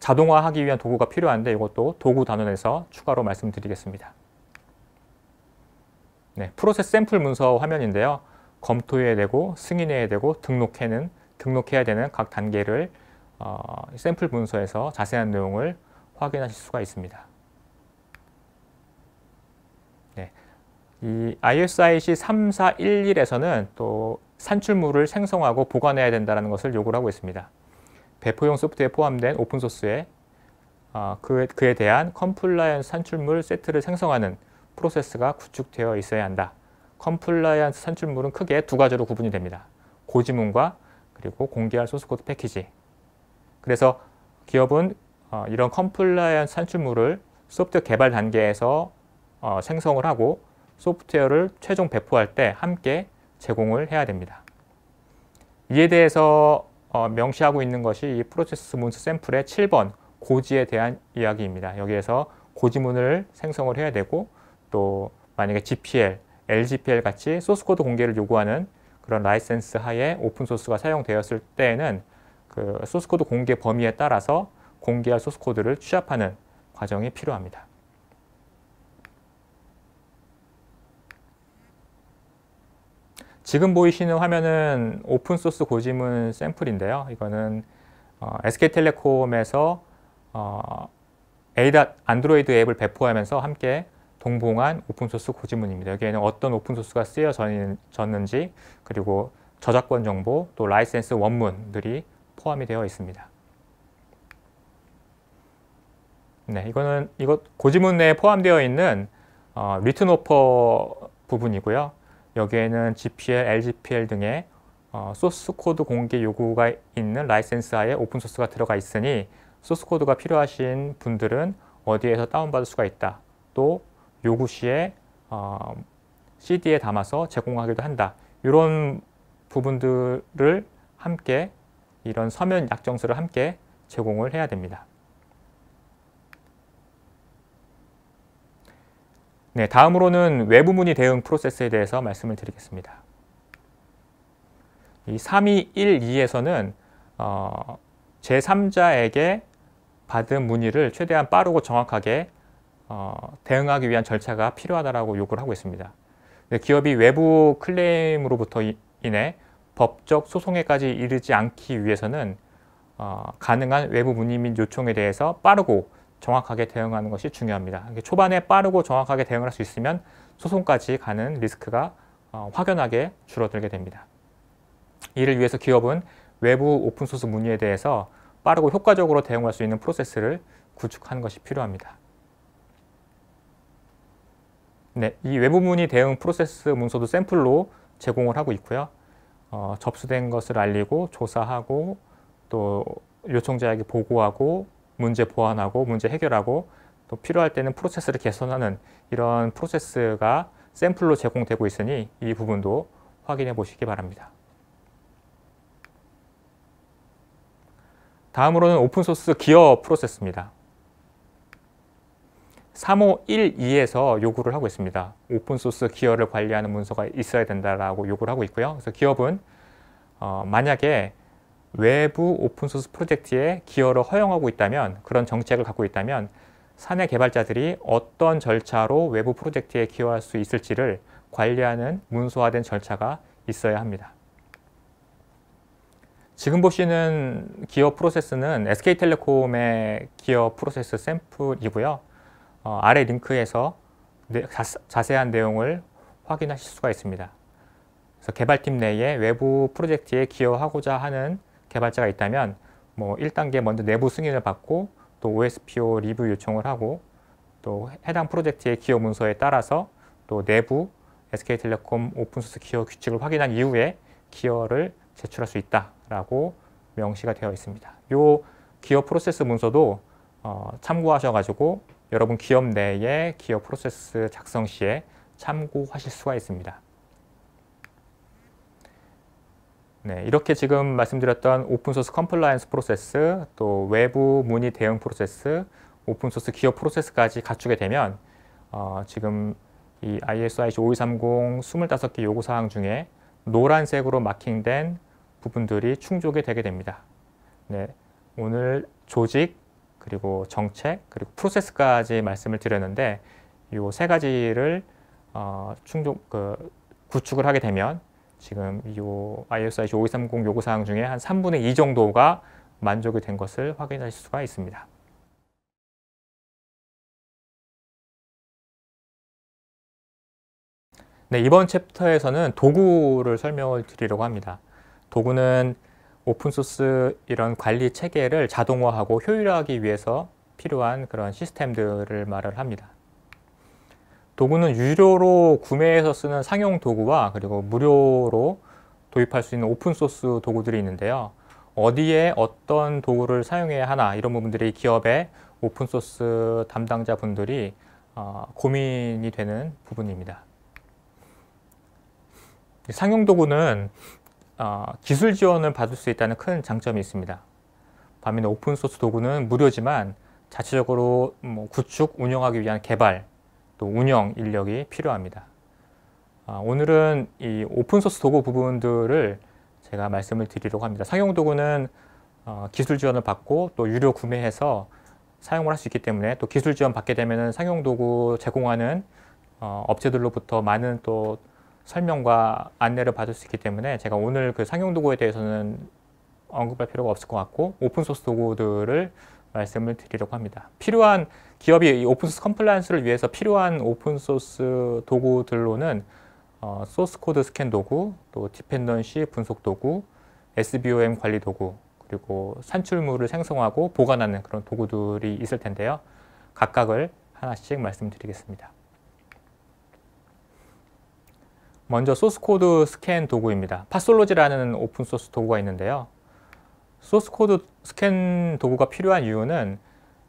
자동화하기 위한 도구가 필요한데 이것도 도구 단원에서 추가로 말씀드리겠습니다. 네, 프로세스 샘플 문서 화면인데요. 검토해야 되고 승인해야 되고 등록해는 등록해야 되는 각 단계를 어, 샘플 문서에서 자세한 내용을 확인하실 수가 있습니다. 네, 이 ISIC 3411에서는 또 산출물을 생성하고 보관해야 된다는 것을 요구를 하고 있습니다. 배포용 소프트에 포함된 오픈소스에 어, 그에, 그에 대한 컴플라이언스 산출물 세트를 생성하는 프로세스가 구축되어 있어야 한다. 컴플라이언스 산출물은 크게 두 가지로 구분이 됩니다. 고지문과 그리고 공개할 소스코드 패키지. 그래서 기업은 어, 이런 컴플라이언스 산출물을 소프트 웨어 개발 단계에서 어, 생성을 하고 소프트웨어를 최종 배포할 때 함께 제공을 해야 됩니다. 이에 대해서 어, 명시하고 있는 것이 이 프로세스 문서 샘플의 7번 고지에 대한 이야기입니다. 여기에서 고지문을 생성을 해야 되고 또 만약에 GPL, LGPL 같이 소스코드 공개를 요구하는 그런 라이센스 하에 오픈소스가 사용되었을 때에는 그 소스코드 공개 범위에 따라서 공개할 소스코드를 취합하는 과정이 필요합니다. 지금 보이시는 화면은 오픈소스 고지문 샘플인데요. 이거는 어, SK텔레콤에서 어, ADA 안드로이드 앱을 배포하면서 함께 동봉한 오픈소스 고지문입니다. 여기에는 어떤 오픈소스가 쓰여졌는지 그리고 저작권 정보 또 라이센스 원문들이 포함이 되어 있습니다. 네, 이거는 이것 고지문 내에 포함되어 있는 어, 리튼 오퍼 부분이고요. 여기에는 GPL, LGPL 등의 어, 소스 코드 공개 요구가 있는 라이센스하에 오픈 소스가 들어가 있으니 소스 코드가 필요하신 분들은 어디에서 다운받을 수가 있다. 또 요구 시에 어, CD에 담아서 제공하기도 한다. 이런 부분들을 함께 이런 서면 약정서를 함께 제공을 해야 됩니다. 네, 다음으로는 외부 문의 대응 프로세스에 대해서 말씀을 드리겠습니다. 이 3212에서는 어, 제3자에게 받은 문의를 최대한 빠르고 정확하게 어, 대응하기 위한 절차가 필요하다고 요구를 하고 있습니다. 네, 기업이 외부 클레임으로부터 인해 법적 소송에까지 이르지 않기 위해서는 어, 가능한 외부 문의 및 요청에 대해서 빠르고 정확하게 대응하는 것이 중요합니다. 초반에 빠르고 정확하게 대응을 할 수 있으면 소송까지 가는 리스크가 어, 확연하게 줄어들게 됩니다. 이를 위해서 기업은 외부 오픈소스 문의에 대해서 빠르고 효과적으로 대응할 수 있는 프로세스를 구축하는 것이 필요합니다. 네, 이 외부 문의 대응 프로세스 문서도 샘플로 제공을 하고 있고요. 어, 접수된 것을 알리고 조사하고 또 요청자에게 보고하고 문제 보완하고 문제 해결하고 또 필요할 때는 프로세스를 개선하는 이런 프로세스가 샘플로 제공되고 있으니 이 부분도 확인해 보시기 바랍니다. 다음으로는 오픈소스 기어 프로세스입니다. 3512에서 요구를 하고 있습니다. 오픈소스 기업을 관리하는 문서가 있어야 된다라고 요구를 하고 있고요. 그래서 기업은 어, 만약에 외부 오픈소스 프로젝트에 기여를 허용하고 있다면 그런 정책을 갖고 있다면 사내 개발자들이 어떤 절차로 외부 프로젝트에 기여할 수 있을지를 관리하는 문서화된 절차가 있어야 합니다. 지금 보시는 기어 프로세스는 SK텔레콤의 기어 프로세스 샘플이고요. 어, 아래 링크에서 네, 자, 세한 내용을 확인하실 수가 있습니다. 그래서 개발팀 내에 외부 프로젝트에 기여하고자 하는 개발자가 있다면 뭐 1단계 먼저 내부 승인을 받고 또 OSPO 리뷰 요청을 하고 또 해당 프로젝트의 기여 문서에 따라서 또 내부 SK텔레콤 오픈소스 기여 규칙을 확인한 이후에 기여를 제출할 수 있다라고 명시가 되어 있습니다. 요 기어 프로세스 문서도 어, 참고하셔가지고 여러분 기업 내에 기어 프로세스 작성 시에 참고하실 수가 있습니다. 네, 이렇게 지금 말씀드렸던 오픈소스 컴플라이언스 프로세스, 또 외부 문의 대응 프로세스, 오픈소스 기업 프로세스까지 갖추게 되면 어, 지금 이 ISIC 5230 25개 요구사항 중에 노란색으로 마킹된 부분들이 충족이 되게 됩니다. 네, 오늘 조직, 그리고 정책, 그리고 프로세스까지 말씀을 드렸는데 이 세 가지를 어, 충족, 그, 구축을 하게 되면 지금 이 ISIC 5230 요구사항 중에 한 3분의 2 정도가 만족이 된 것을 확인하실 수가 있습니다. 네, 이번 챕터에서는 도구를 설명을 드리려고 합니다. 도구는 오픈소스 이런 관리 체계를 자동화하고 효율화하기 위해서 필요한 그런 시스템들을 말을 합니다. 도구는 유료로 구매해서 쓰는 상용 도구와 그리고 무료로 도입할 수 있는 오픈소스 도구들이 있는데요. 어디에 어떤 도구를 사용해야 하나 이런 부분들이 기업의 오픈소스 담당자분들이 어, 고민이 되는 부분입니다. 상용 도구는 어, 기술 지원을 받을 수 있다는 큰 장점이 있습니다. 반면에 오픈소스 도구는 무료지만 자체적으로 뭐 구축, 운영하기 위한 개발 또 운영 인력이 필요합니다. 아, 오늘은 이 오픈소스 도구 부분들을 제가 말씀을 드리려고 합니다. 상용 도구는 어, 기술 지원을 받고 또 유료 구매해서 사용을 할 수 있기 때문에 또 기술 지원 받게 되면 상용 도구 제공하는 어, 업체들로부터 많은 또 설명과 안내를 받을 수 있기 때문에 제가 오늘 그 상용 도구에 대해서는 언급할 필요가 없을 것 같고 오픈소스 도구들을 말씀을 드리려고 합니다. 필요한 기업이 오픈소스 컴플라이언스를 위해서 필요한 오픈소스 도구들로는 어, 소스 코드 스캔 도구, 또 디펜던시 분석 도구, SBOM 관리 도구, 그리고 산출물을 생성하고 보관하는 그런 도구들이 있을 텐데요. 각각을 하나씩 말씀드리겠습니다. 먼저 소스 코드 스캔 도구입니다. 파솔로지라는 오픈소스 도구가 있는데요. 소스 코드 스캔 도구가 필요한 이유는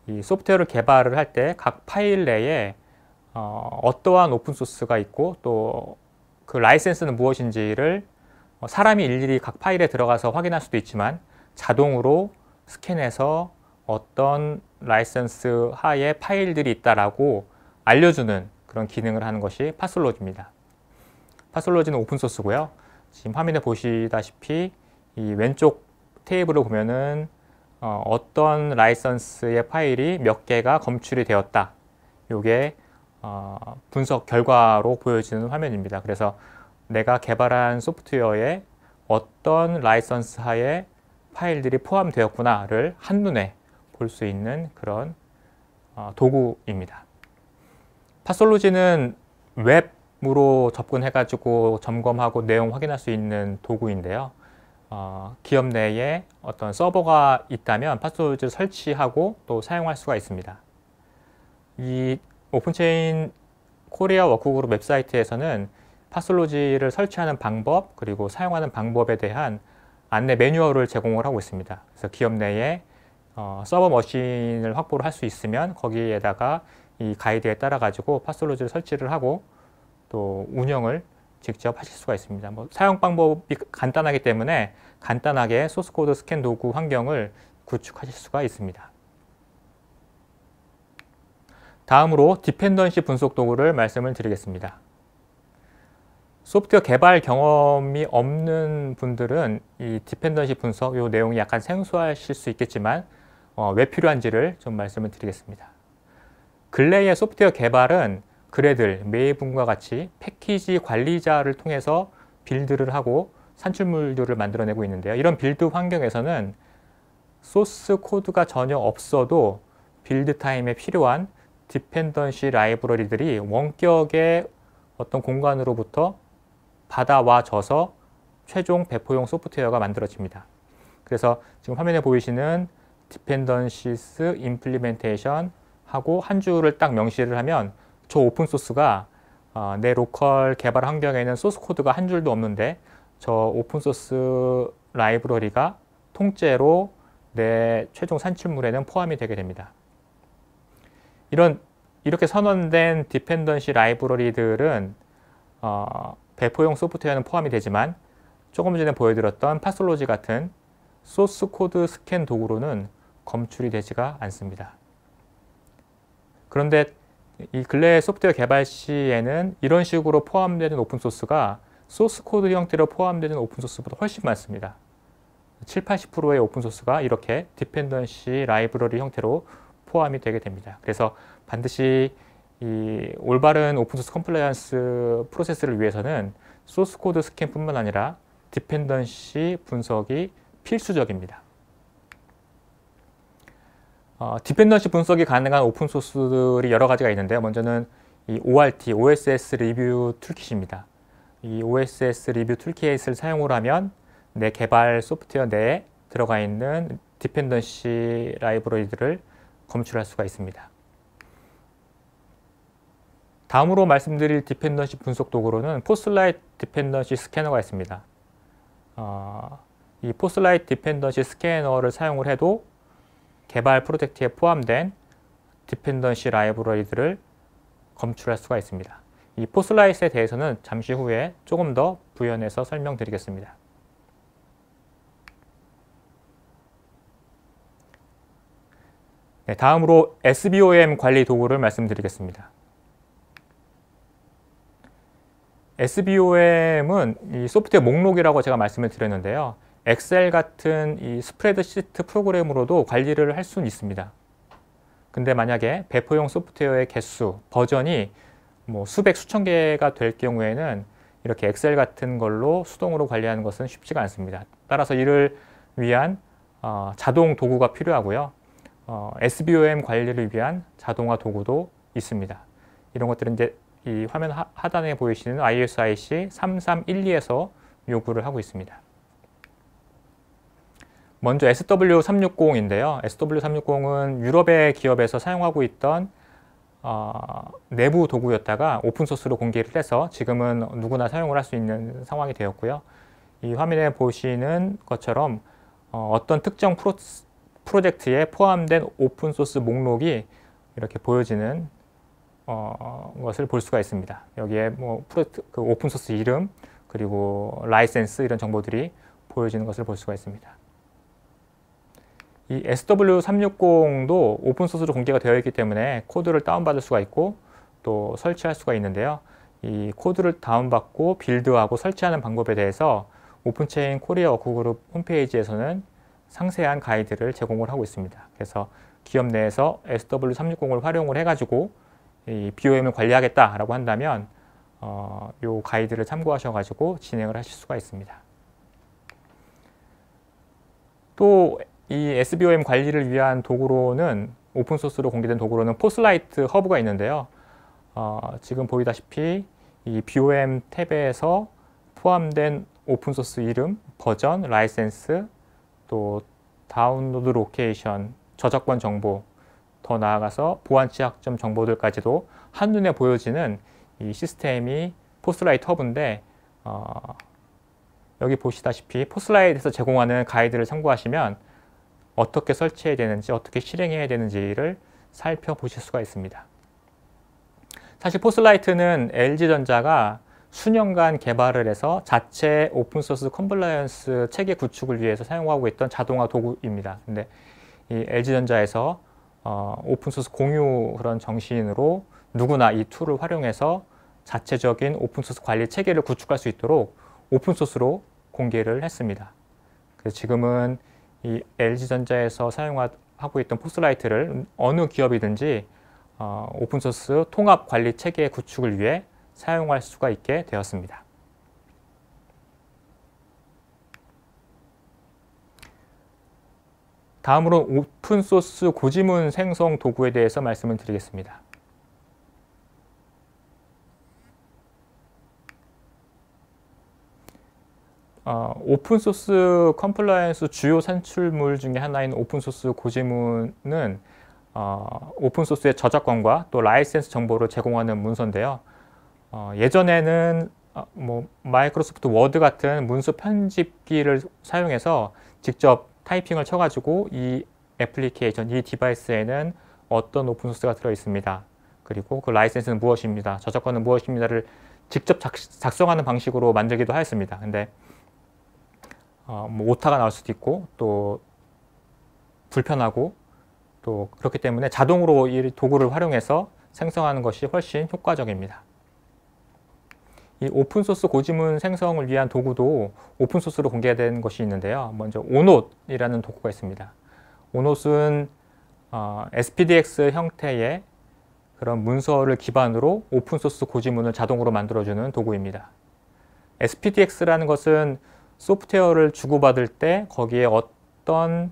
이 소프트웨어를 개발을 할 때 각 파일 내에 어, 떠한 오픈소스가 있고 또 그 라이센스는 무엇인지를 어, 사람이 일일이 각 파일에 들어가서 확인할 수도 있지만 자동으로 스캔해서 어떤 라이센스 하에 파일들이 있다라고 알려주는 그런 기능을 하는 것이 파솔로지입니다. 파솔로지는 오픈소스고요. 지금 화면에 보시다시피 이 왼쪽 테이블을 보면은 어, 어떤 라이선스의 파일이 몇 개가 검출이 되었다. 이게 어, 분석 결과로 보여지는 화면입니다. 그래서 내가 개발한 소프트웨어에 어떤 라이선스 하에 파일들이 포함되었구나를 한눈에 볼 수 있는 그런 어, 도구입니다. 파솔로지는 웹으로 접근해가지고 점검하고 내용 확인할 수 있는 도구인데요. 어, 기업 내에 어떤 서버가 있다면 파스워드를 설치하고 또 사용할 수가 있습니다. 이 오픈체인 코리아 워크그룹 웹사이트에서는 파솔로지를 설치하는 방법 그리고 사용하는 방법에 대한 안내 매뉴얼을 제공을 하고 있습니다. 그래서 기업 내에 어, 서버 머신을 확보를 할 수 있으면 거기에다가 이 가이드에 따라 가지고 파솔로지를 설치를 하고 또 운영을 직접 하실 수가 있습니다. 뭐 사용 방법이 간단하기 때문에 간단하게 소스코드 스캔 도구 환경을 구축하실 수가 있습니다. 다음으로 디펜던시 분석 도구를 말씀을 드리겠습니다. 소프트웨어 개발 경험이 없는 분들은 이 디펜던시 분석 이 내용이 약간 생소하실 수 있겠지만 어, 왜 필요한지를 좀 말씀을 드리겠습니다. 근래의 소프트웨어 개발은 그래들, 메이분과 같이 패키지 관리자를 통해서 빌드를 하고 산출물들을 만들어내고 있는데요. 이런 빌드 환경에서는 소스 코드가 전혀 없어도 빌드 타임에 필요한 디펜던시 라이브러리들이 원격의 어떤 공간으로부터 받아와져서 최종 배포용 소프트웨어가 만들어집니다. 그래서 지금 화면에 보이시는 디펜던시스 임플리멘테이션 하고 한 줄을 딱 명시를 하면 저 오픈소스가 어, 내 로컬 개발 환경에는 소스 코드가 한 줄도 없는데 저 오픈소스 라이브러리가 통째로 내 최종 산출물에는 포함이 되게 됩니다. 이런 이렇게 선언된 디펜던시 라이브러리들은 어, 배포용 소프트웨어는 포함이 되지만 조금 전에 보여드렸던 파솔로지 같은 소스 코드 스캔 도구로는 검출이 되지가 않습니다. 그런데 이 근래 소프트웨어 개발 시에는 이런 식으로 포함되는 오픈소스가 소스 코드 형태로 포함되는 오픈소스보다 훨씬 많습니다. 7, 80%의 오픈소스가 이렇게 디펜던시 라이브러리 형태로 포함이 되게 됩니다. 그래서 반드시 이 올바른 오픈소스 컴플라이언스 프로세스를 위해서는 소스 코드 스캔뿐만 아니라 디펜던시 분석이 필수적입니다. 어, 디펜던시 분석이 가능한 오픈 소스들이 여러 가지가 있는데요. 먼저는 이 ORT, OSS 리뷰 툴킷입니다. 이 OSS 리뷰 툴킷을 사용을 하면 내 개발 소프트웨어 내에 들어가 있는 디펜던시 라이브러리들을 검출할 수가 있습니다. 다음으로 말씀드릴 디펜던시 분석 도구로는 포슬라이트 디펜던시 스캐너가 있습니다. 어, 이 포슬라이트 디펜던시 스캐너를 사용을 해도 개발 프로젝트에 포함된 디펜던시 라이브러리들을 검출할 수가 있습니다. 이 포슬라이스에 대해서는 잠시 후에 조금 더 부연해서 설명드리겠습니다. 네, 다음으로 SBOM 관리 도구를 말씀드리겠습니다. SBOM은 이 소프트웨어 목록이라고 제가 말씀을 드렸는데요. 엑셀 같은 이 스프레드시트 프로그램으로도 관리를 할 수는 있습니다. 근데 만약에 배포용 소프트웨어의 개수, 버전이 뭐 수백, 수천 개가 될 경우에는 이렇게 엑셀 같은 걸로 수동으로 관리하는 것은 쉽지가 않습니다. 따라서 이를 위한 어, 자동 도구가 필요하고요. 어, SBOM 관리를 위한 자동화 도구도 있습니다. 이런 것들은 이제 이 화면 하, 하단에 보이시는 ISIC 3312에서 요구를 하고 있습니다. 먼저 SW360인데요. SW360은 유럽의 기업에서 사용하고 있던 어, 내부 도구였다가 오픈소스로 공개를 해서 지금은 누구나 사용을 할 수 있는 상황이 되었고요. 이 화면에 보시는 것처럼 어, 떤 특정 프로, 프로젝트에 포함된 오픈소스 목록이 이렇게 보여지는 어, 것을 볼 수가 있습니다. 여기에 뭐 프로젝트, 그 오픈소스 이름, 그리고 라이센스 이런 정보들이 보여지는 것을 볼 수가 있습니다. 이 SW360도 오픈소스로 공개가 되어 있기 때문에 코드를 다운받을 수가 있고 또 설치할 수가 있는데요. 이 코드를 다운받고 빌드하고 설치하는 방법에 대해서 오픈체인 코리아 워크그룹 홈페이지에서는 상세한 가이드를 제공을 하고 있습니다. 그래서 기업 내에서 SW360을 활용을 해가지고 이 BOM을 관리하겠다라고 한다면 어, 요 가이드를 참고하셔가지고 진행을 하실 수가 있습니다. 또이 SBOM 관리를 위한 도구로는 오픈소스로 공개된 도구로는 포슬라이트 허브가 있는데요. 어, 지금 보이다시피 이 BOM 탭에서 포함된 오픈소스 이름, 버전, 라이센스, 또 다운로드 로케이션, 저작권 정보, 더 나아가서 보안 취약점 정보들까지도 한눈에 보여지는 이 시스템이 포스라이트 허브인데 어, 여기 보시다시피 포스라이트에서 제공하는 가이드를 참고하시면 어떻게 설치해야 되는지 어떻게 실행해야 되는지를 살펴보실 수가 있습니다. 사실 포스라이트는 LG전자가 수년간 개발을 해서 자체 오픈소스 컴플라이언스 체계 구축을 위해서 사용하고 있던 자동화 도구입니다. 근데 이 LG전자에서 어, 오픈소스 공유 그런 정신으로 누구나 이 툴을 활용해서 자체적인 오픈소스 관리 체계를 구축할 수 있도록 오픈소스로 공개를 했습니다. 그래서 지금은 이 LG전자에서 사용하고 있던 포스라이트를 어느 기업이든지 어, 오픈소스 통합 관리 체계 구축을 위해 사용할 수가 있게 되었습니다. 다음으로 오픈소스 고지문 생성 도구에 대해서 말씀을 드리겠습니다. 어, 오픈소스 컴플라이언스 주요 산출물 중에 하나인 오픈소스 고지문은 어, 오픈소스의 저작권과 또 라이센스 정보를 제공하는 문서인데요. 어, 예전에는 어, 뭐 마이크로소프트 워드 같은 문서 편집기를 사용해서 직접 타이핑을 쳐가지고 이 애플리케이션, 이 디바이스에는 어떤 오픈소스가 들어있습니다. 그리고 그 라이센스는 무엇입니다. 저작권은 무엇입니다를 직접 작, 성하는 방식으로 만들기도 하였습니다. 근데 어, 뭐 오타가 나올 수도 있고 또 불편하고 또 그렇기 때문에 자동으로 이 도구를 활용해서 생성하는 것이 훨씬 효과적입니다. 이 오픈소스 고지문 생성을 위한 도구도 오픈소스로 공개된 것이 있는데요. 먼저 온옷이라는 도구가 있습니다. 온옷은 어, SPDX 형태의 그런 문서를 기반으로 오픈소스 고지문을 자동으로 만들어주는 도구입니다. SPDX라는 것은 소프트웨어를 주고받을 때 거기에 어떤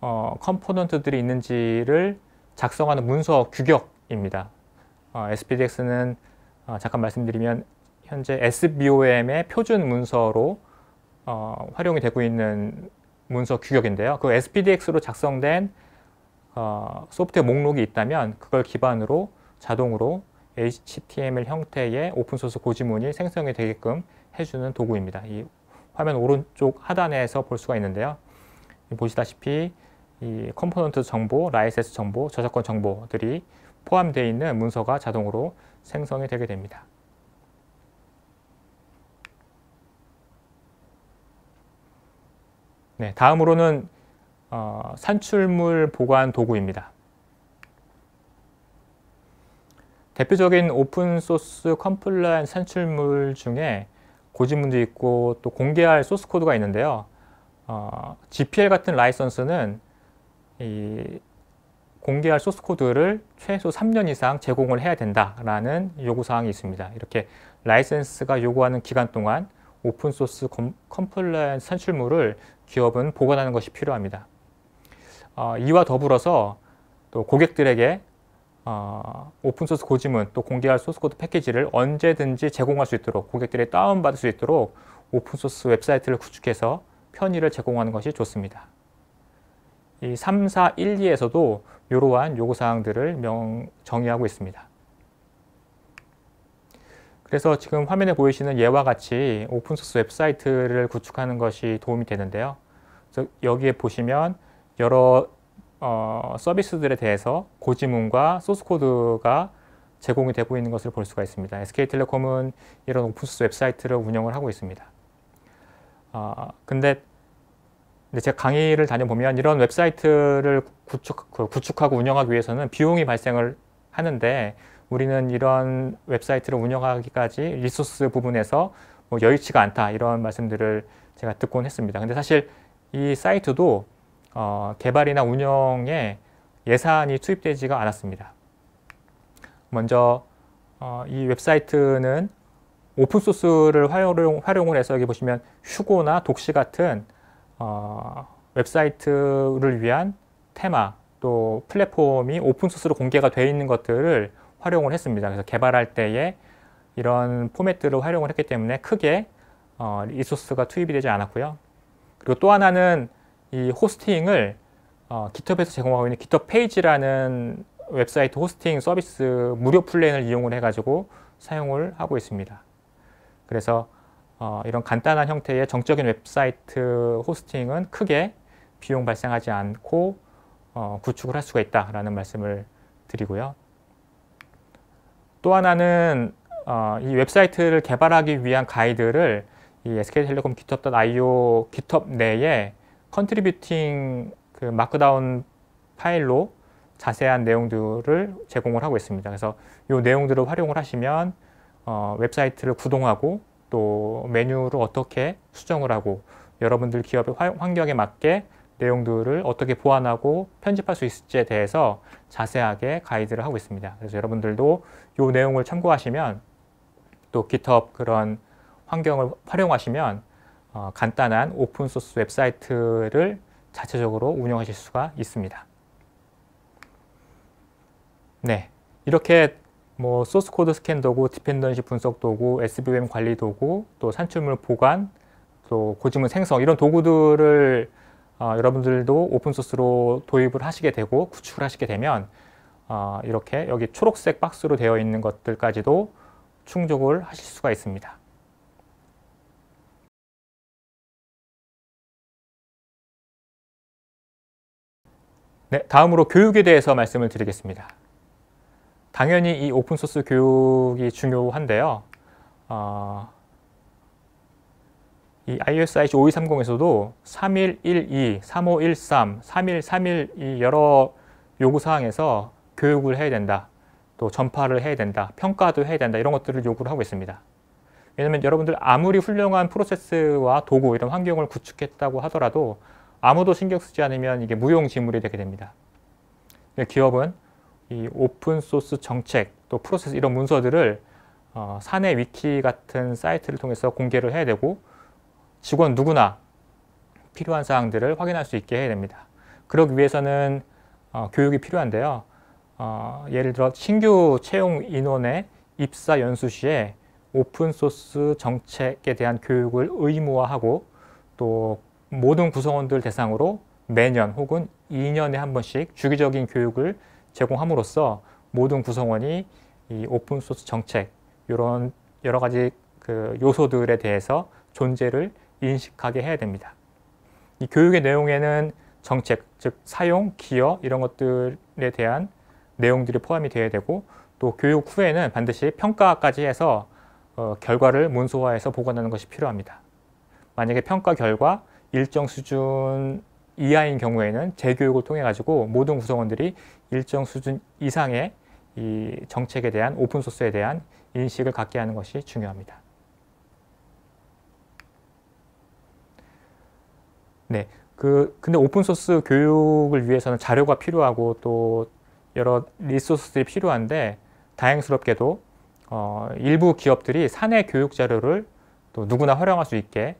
어, 컴포넌트들이 있는지를 작성하는 문서 규격입니다. 어, SPDX는 어, 잠깐 말씀드리면 현재 SBOM의 표준 문서로 어, 활용이 되고 있는 문서 규격인데요. 그 SPDX로 작성된 어, 소프트웨어 목록이 있다면 그걸 기반으로 자동으로 HTML 형태의 오픈소스 고지문이 생성이 되게끔 해주는 도구입니다. 이 화면 오른쪽 하단에서 볼 수가 있는데요. 보시다시피 이 컴포넌트 정보, 라이센스 정보, 저작권 정보들이 포함되어 있는 문서가 자동으로 생성이 되게 됩니다. 네, 다음으로는 어, 산출물 보관 도구입니다. 대표적인 오픈소스 컴플라이언 산출물 중에 고지문도 있고 또 공개할 소스 코드가 있는데요. 어, GPL 같은 라이선스는 이 공개할 소스 코드를 최소 3년 이상 제공을 해야 된다라는 요구사항이 있습니다. 이렇게 라이센스가 요구하는 기간 동안 오픈소스 컴플라이언스 산출물을 기업은 보관하는 것이 필요합니다. 어, 이와 더불어서 또 고객들에게 어, 오픈소스 고지문 또 공개할 소스코드 패키지를 언제든지 제공할 수 있도록 고객들이 다운받을 수 있도록 오픈소스 웹사이트를 구축해서 편의를 제공하는 것이 좋습니다. 이 3, 4, 1, 2에서도 이러한 요구사항들을 명, 정의하고 있습니다. 그래서 지금 화면에 보이시는 예와 같이 오픈소스 웹사이트를 구축하는 것이 도움이 되는데요. 여기에 보시면 여러 어, 서비스들에 대해서 고지문과 소스코드가 제공이 되고 있는 것을 볼 수가 있습니다. SK텔레콤은 이런 오픈소스 웹사이트를 운영을 하고 있습니다. 어, 근데, 제가 강의를 다녀보면 이런 웹사이트를 구축, 구축하고 운영하기 위해서는 비용이 발생을 하는데 우리는 이런 웹사이트를 운영하기까지 리소스 부분에서 뭐 여의치가 않다 이런 말씀들을 제가 듣곤 했습니다. 근데 사실 이 사이트도 어, 개발이나 운영에 예산이 투입되지가 않았습니다. 먼저 어, 이 웹사이트는 오픈소스를 활용, 활용을 해서 여기 보시면 휴고나 독시 같은 어, 웹사이트를 위한 테마 또 플랫폼이 오픈소스로 공개가 되어 있는 것들을 활용을 했습니다. 그래서 개발할 때에 이런 포맷들을 활용을 했기 때문에 크게 어, 리소스가 투입이 되지 않았고요. 그리고 또 하나는 이 호스팅을 어, GitHub에서 제공하고 있는 GitHub 페이지라는 웹사이트 호스팅 서비스 무료 플랜을 이용을 해가지고 사용을 하고 있습니다. 그래서 어, 이런 간단한 형태의 정적인 웹사이트 호스팅은 크게 비용 발생하지 않고 어, 구축을 할 수가 있다라는 말씀을 드리고요. 또 하나는 어, 이 웹사이트를 개발하기 위한 가이드를 이 SK텔레콤 GitHub.io GitHub 내에 컨트리뷰팅 그 마크다운 파일로 자세한 내용들을 제공을 하고 있습니다. 그래서 이 내용들을 활용을 하시면 어, 웹사이트를 구동하고 또 메뉴를 어떻게 수정을 하고 여러분들 기업의 환경에 맞게 내용들을 어떻게 보완하고 편집할 수 있을지에 대해서 자세하게 가이드를 하고 있습니다. 그래서 여러분들도 이 내용을 참고하시면 또 GitHub 그런 환경을 활용하시면 어, 간단한 오픈소스 웹사이트를 자체적으로 운영하실 수가 있습니다. 네, 이렇게 뭐 소스 코드 스캔 도구, 디펜던시 분석 도구, SVM 관리 도구, 또 산출물 보관, 또 고지문 생성 이런 도구들을 어, 여러분들도 오픈소스로 도입을 하시게 되고 구축을 하시게 되면 어, 이렇게 여기 초록색 박스로 되어 있는 것들까지도 충족을 하실 수가 있습니다. 네, 다음으로 교육에 대해서 말씀을 드리겠습니다. 당연히 이 오픈소스 교육이 중요한데요. 어, 이 ISIC 5230에서도 3112, 3513, 3131 이 여러 요구사항에서 교육을 해야 된다. 또 전파를 해야 된다. 평가도 해야 된다. 이런 것들을 요구를 하고 있습니다. 왜냐하면 여러분들 아무리 훌륭한 프로세스와 도구 이런 환경을 구축했다고 하더라도 아무도 신경 쓰지 않으면 이게 무용지물이 되게 됩니다. 기업은 이 오픈소스 정책, 또 프로세스 이런 문서들을 어, 사내 위키 같은 사이트를 통해서 공개를 해야 되고 직원 누구나 필요한 사항들을 확인할 수 있게 해야 됩니다. 그러기 위해서는 어, 교육이 필요한데요. 어, 예를 들어 신규 채용 인원의 입사 연수 시에 오픈소스 정책에 대한 교육을 의무화하고 또 모든 구성원들 대상으로 매년 혹은 2년에 한 번씩 주기적인 교육을 제공함으로써 모든 구성원이 이 오픈소스 정책 이런 여러 가지 그 요소들에 대해서 존재를 인식하게 해야 됩니다. 이 교육의 내용에는 정책, 즉 사용, 기여 이런 것들에 대한 내용들이 포함이 되어야 되고 또 교육 후에는 반드시 평가까지 해서 어, 결과를 문서화해서 보관하는 것이 필요합니다. 만약에 평가 결과 일정 수준 이하인 경우에는 재교육을 통해 가지고 모든 구성원들이 일정 수준 이상의 이 정책에 대한 오픈소스에 대한 인식을 갖게 하는 것이 중요합니다. 네. 그 근데 오픈소스 교육을 위해서는 자료가 필요하고 또 여러 리소스들이 필요한데 다행스럽게도 어, 일부 기업들이 사내 교육 자료를 또 누구나 활용할 수 있게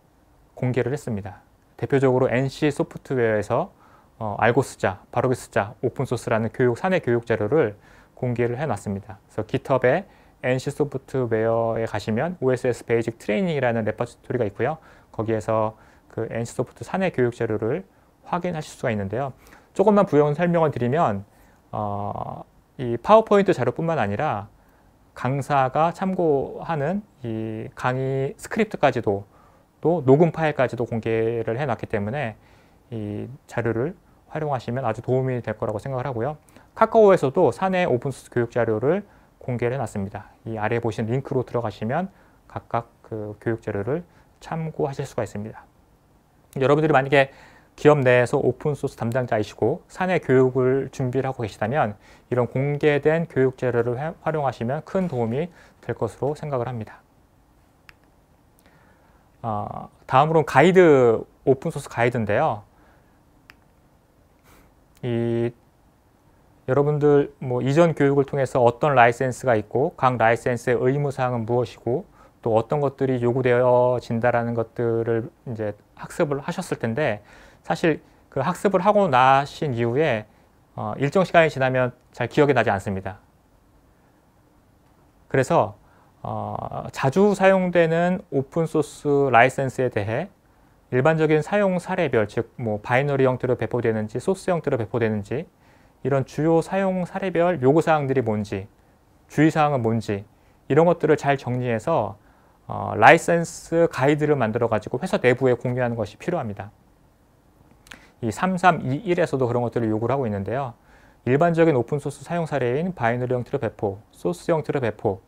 공개를 했습니다. 대표적으로 NC 소프트웨어에서 어, 알고 쓰자, 바로게 그 쓰자, 오픈소스라는 교육, 사내 교육 자료를 공개를 해놨습니다. 그래서 GitHub에 NC 소프트웨어에 가시면 OSS 베이직 트레이닝이라는 레퍼토리가 있고요. 거기에서 그 NC 소프트 사내 교육 자료를 확인하실 수가 있는데요. 조금만 부연 설명을 드리면 어, 이 파워포인트 자료뿐만 아니라 강사가 참고하는 이 강의 스크립트까지도 또 녹음 파일까지도 공개를 해놨기 때문에 이 자료를 활용하시면 아주 도움이 될 거라고 생각을 하고요. 카카오에서도 사내 오픈소스 교육 자료를 공개를 해놨습니다. 이 아래 보시는 링크로 들어가시면 각각 그 교육 자료를 참고하실 수가 있습니다. 여러분들이 만약에 기업 내에서 오픈소스 담당자이시고 사내 교육을 준비를 하고 계시다면 이런 공개된 교육 자료를 활용하시면 큰 도움이 될 것으로 생각을 합니다. 어, 다음으로는 가이드 오픈소스 가이드인데요. 이 여러분들 뭐 이전 교육을 통해서 어떤 라이센스가 있고 각 라이센스의 의무사항은 무엇이고 또 어떤 것들이 요구되어진다라는 것들을 이제 학습을 하셨을 텐데 사실 그 학습을 하고 나신 이후에 어, 일정 시간이 지나면 잘 기억이 나지 않습니다. 그래서 어, 자주 사용되는 오픈소스 라이센스에 대해 일반적인 사용 사례별, 즉뭐 바이너리 형태로 배포되는지 소스 형태로 배포되는지 이런 주요 사용 사례별 요구사항들이 뭔지 주의사항은 뭔지 이런 것들을 잘 정리해서 어, 라이센스 가이드를 만들어 가지고 회사 내부에 공유하는 것이 필요합니다. 이 3321에서도 그런 것들을 요구를 하고 있는데요. 일반적인 오픈소스 사용 사례인 바이너리 형태로 배포, 소스 형태로 배포,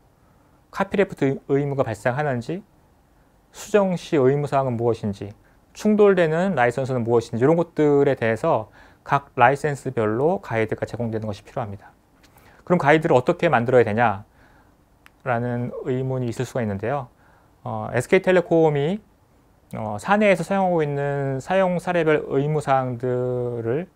카피레프트 의무가 발생하는지 수정시 의무사항은 무엇인지 충돌되는 라이선스는 무엇인지 이런 것들에 대해서 각 라이센스별로 가이드가 제공되는 것이 필요합니다. 그럼 가이드를 어떻게 만들어야 되냐? 라는 의문이 있을 수가 있는데요. 어, SK텔레콤이 어, 사내에서 사용하고 있는 사용 사례별 의무사항들을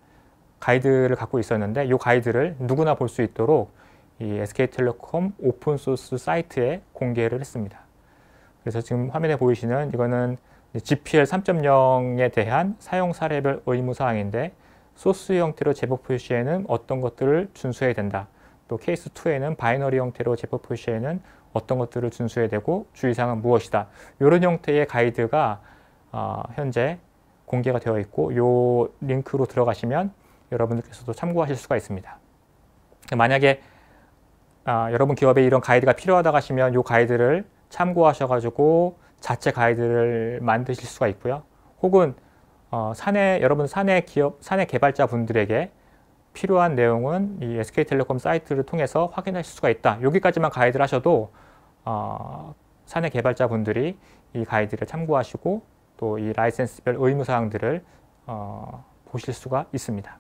가이드를 갖고 있었는데 이 가이드를 누구나 볼 수 있도록 이 SK텔레콤 오픈소스 사이트에 공개를 했습니다. 그래서 지금 화면에 보이시는 이거는 GPL 3.0에 대한 사용 사례별 의무사항인데 소스 형태로 제법 표시에는 어떤 것들을 준수해야 된다. 또 케이스 2에는 바이너리 형태로 제법 표시에는 어떤 것들을 준수해야 되고 주의사항은 무엇이다. 이런 형태의 가이드가 어, 현재 공개가 되어 있고 요 링크로 들어가시면 여러분들께서도 참고하실 수가 있습니다. 만약에 아, 여러분 기업에 이런 가이드가 필요하다 고 하시면 이 가이드를 참고하셔가지고 자체 가이드를 만드실 수가 있고요. 혹은 어, 사내 여러분 사내 기업 사내 개발자 분들에게 필요한 내용은 이 SK텔레콤 사이트를 통해서 확인하실 수가 있다. 여기까지만 가이드를 하셔도 어, 사내 개발자 분들이 이 가이드를 참고하시고 또 이 라이센스별 의무 사항들을 어, 보실 수가 있습니다.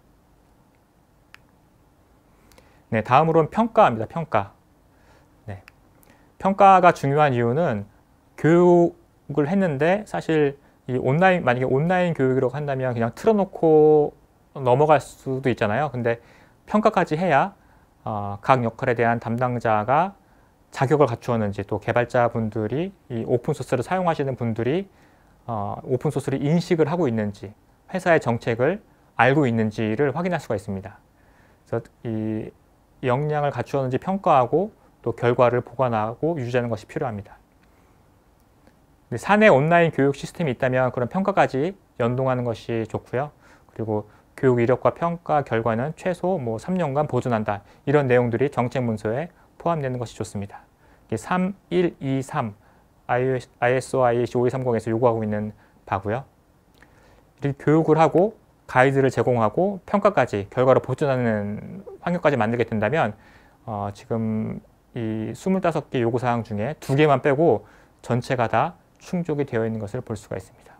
네, 다음으로는 평가입니다. 평가. 네. 평가가 중요한 이유는 교육을 했는데 사실 이 온라인 만약에 온라인 교육이라고 한다면 그냥 틀어놓고 넘어갈 수도 있잖아요. 근데 평가까지 해야 어, 각 역할에 대한 담당자가 자격을 갖추었는지 또 개발자분들이 이 오픈소스를 사용하시는 분들이 어, 오픈소스를 인식을 하고 있는지 회사의 정책을 알고 있는지를 확인할 수가 있습니다. 그래서 이 역량을 갖추었는지 평가하고 또 결과를 보관하고 유지하는 것이 필요합니다. 사내 온라인 교육 시스템이 있다면 그런 평가까지 연동하는 것이 좋고요. 그리고 교육 이력과 평가 결과는 최소 뭐 3년간 보존한다. 이런 내용들이 정책 문서에 포함되는 것이 좋습니다. 3, 1, 2, 3 ISO IEC 5230에서 요구하고 있는 바고요. 교육을 하고 가이드를 제공하고 평가까지 결과로 보존하는 환경까지 만들게 된다면 어, 지금 이 25개 요구사항 중에 두개만 빼고 전체가 다 충족이 되어 있는 것을 볼 수가 있습니다.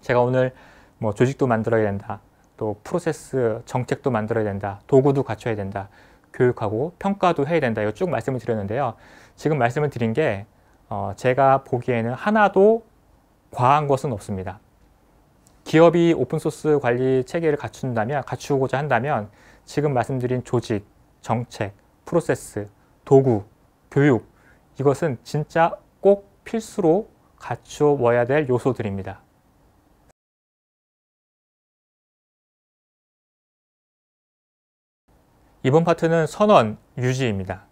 제가 오늘 뭐 조직도 만들어야 된다. 또 프로세스 정책도 만들어야 된다. 도구도 갖춰야 된다. 교육하고 평가도 해야 된다. 이거 쭉 말씀을 드렸는데요. 지금 말씀을 드린 게 어, 제가 보기에는 하나도 과한 것은 없습니다. 기업이 오픈소스 관리 체계를 갖춘다면, 갖추고자 한다면 지금 말씀드린 조직, 정책, 프로세스, 도구, 교육 이것은 진짜 꼭 필수로 갖추어야 될 요소들입니다. 이번 파트는 선언, 유지입니다.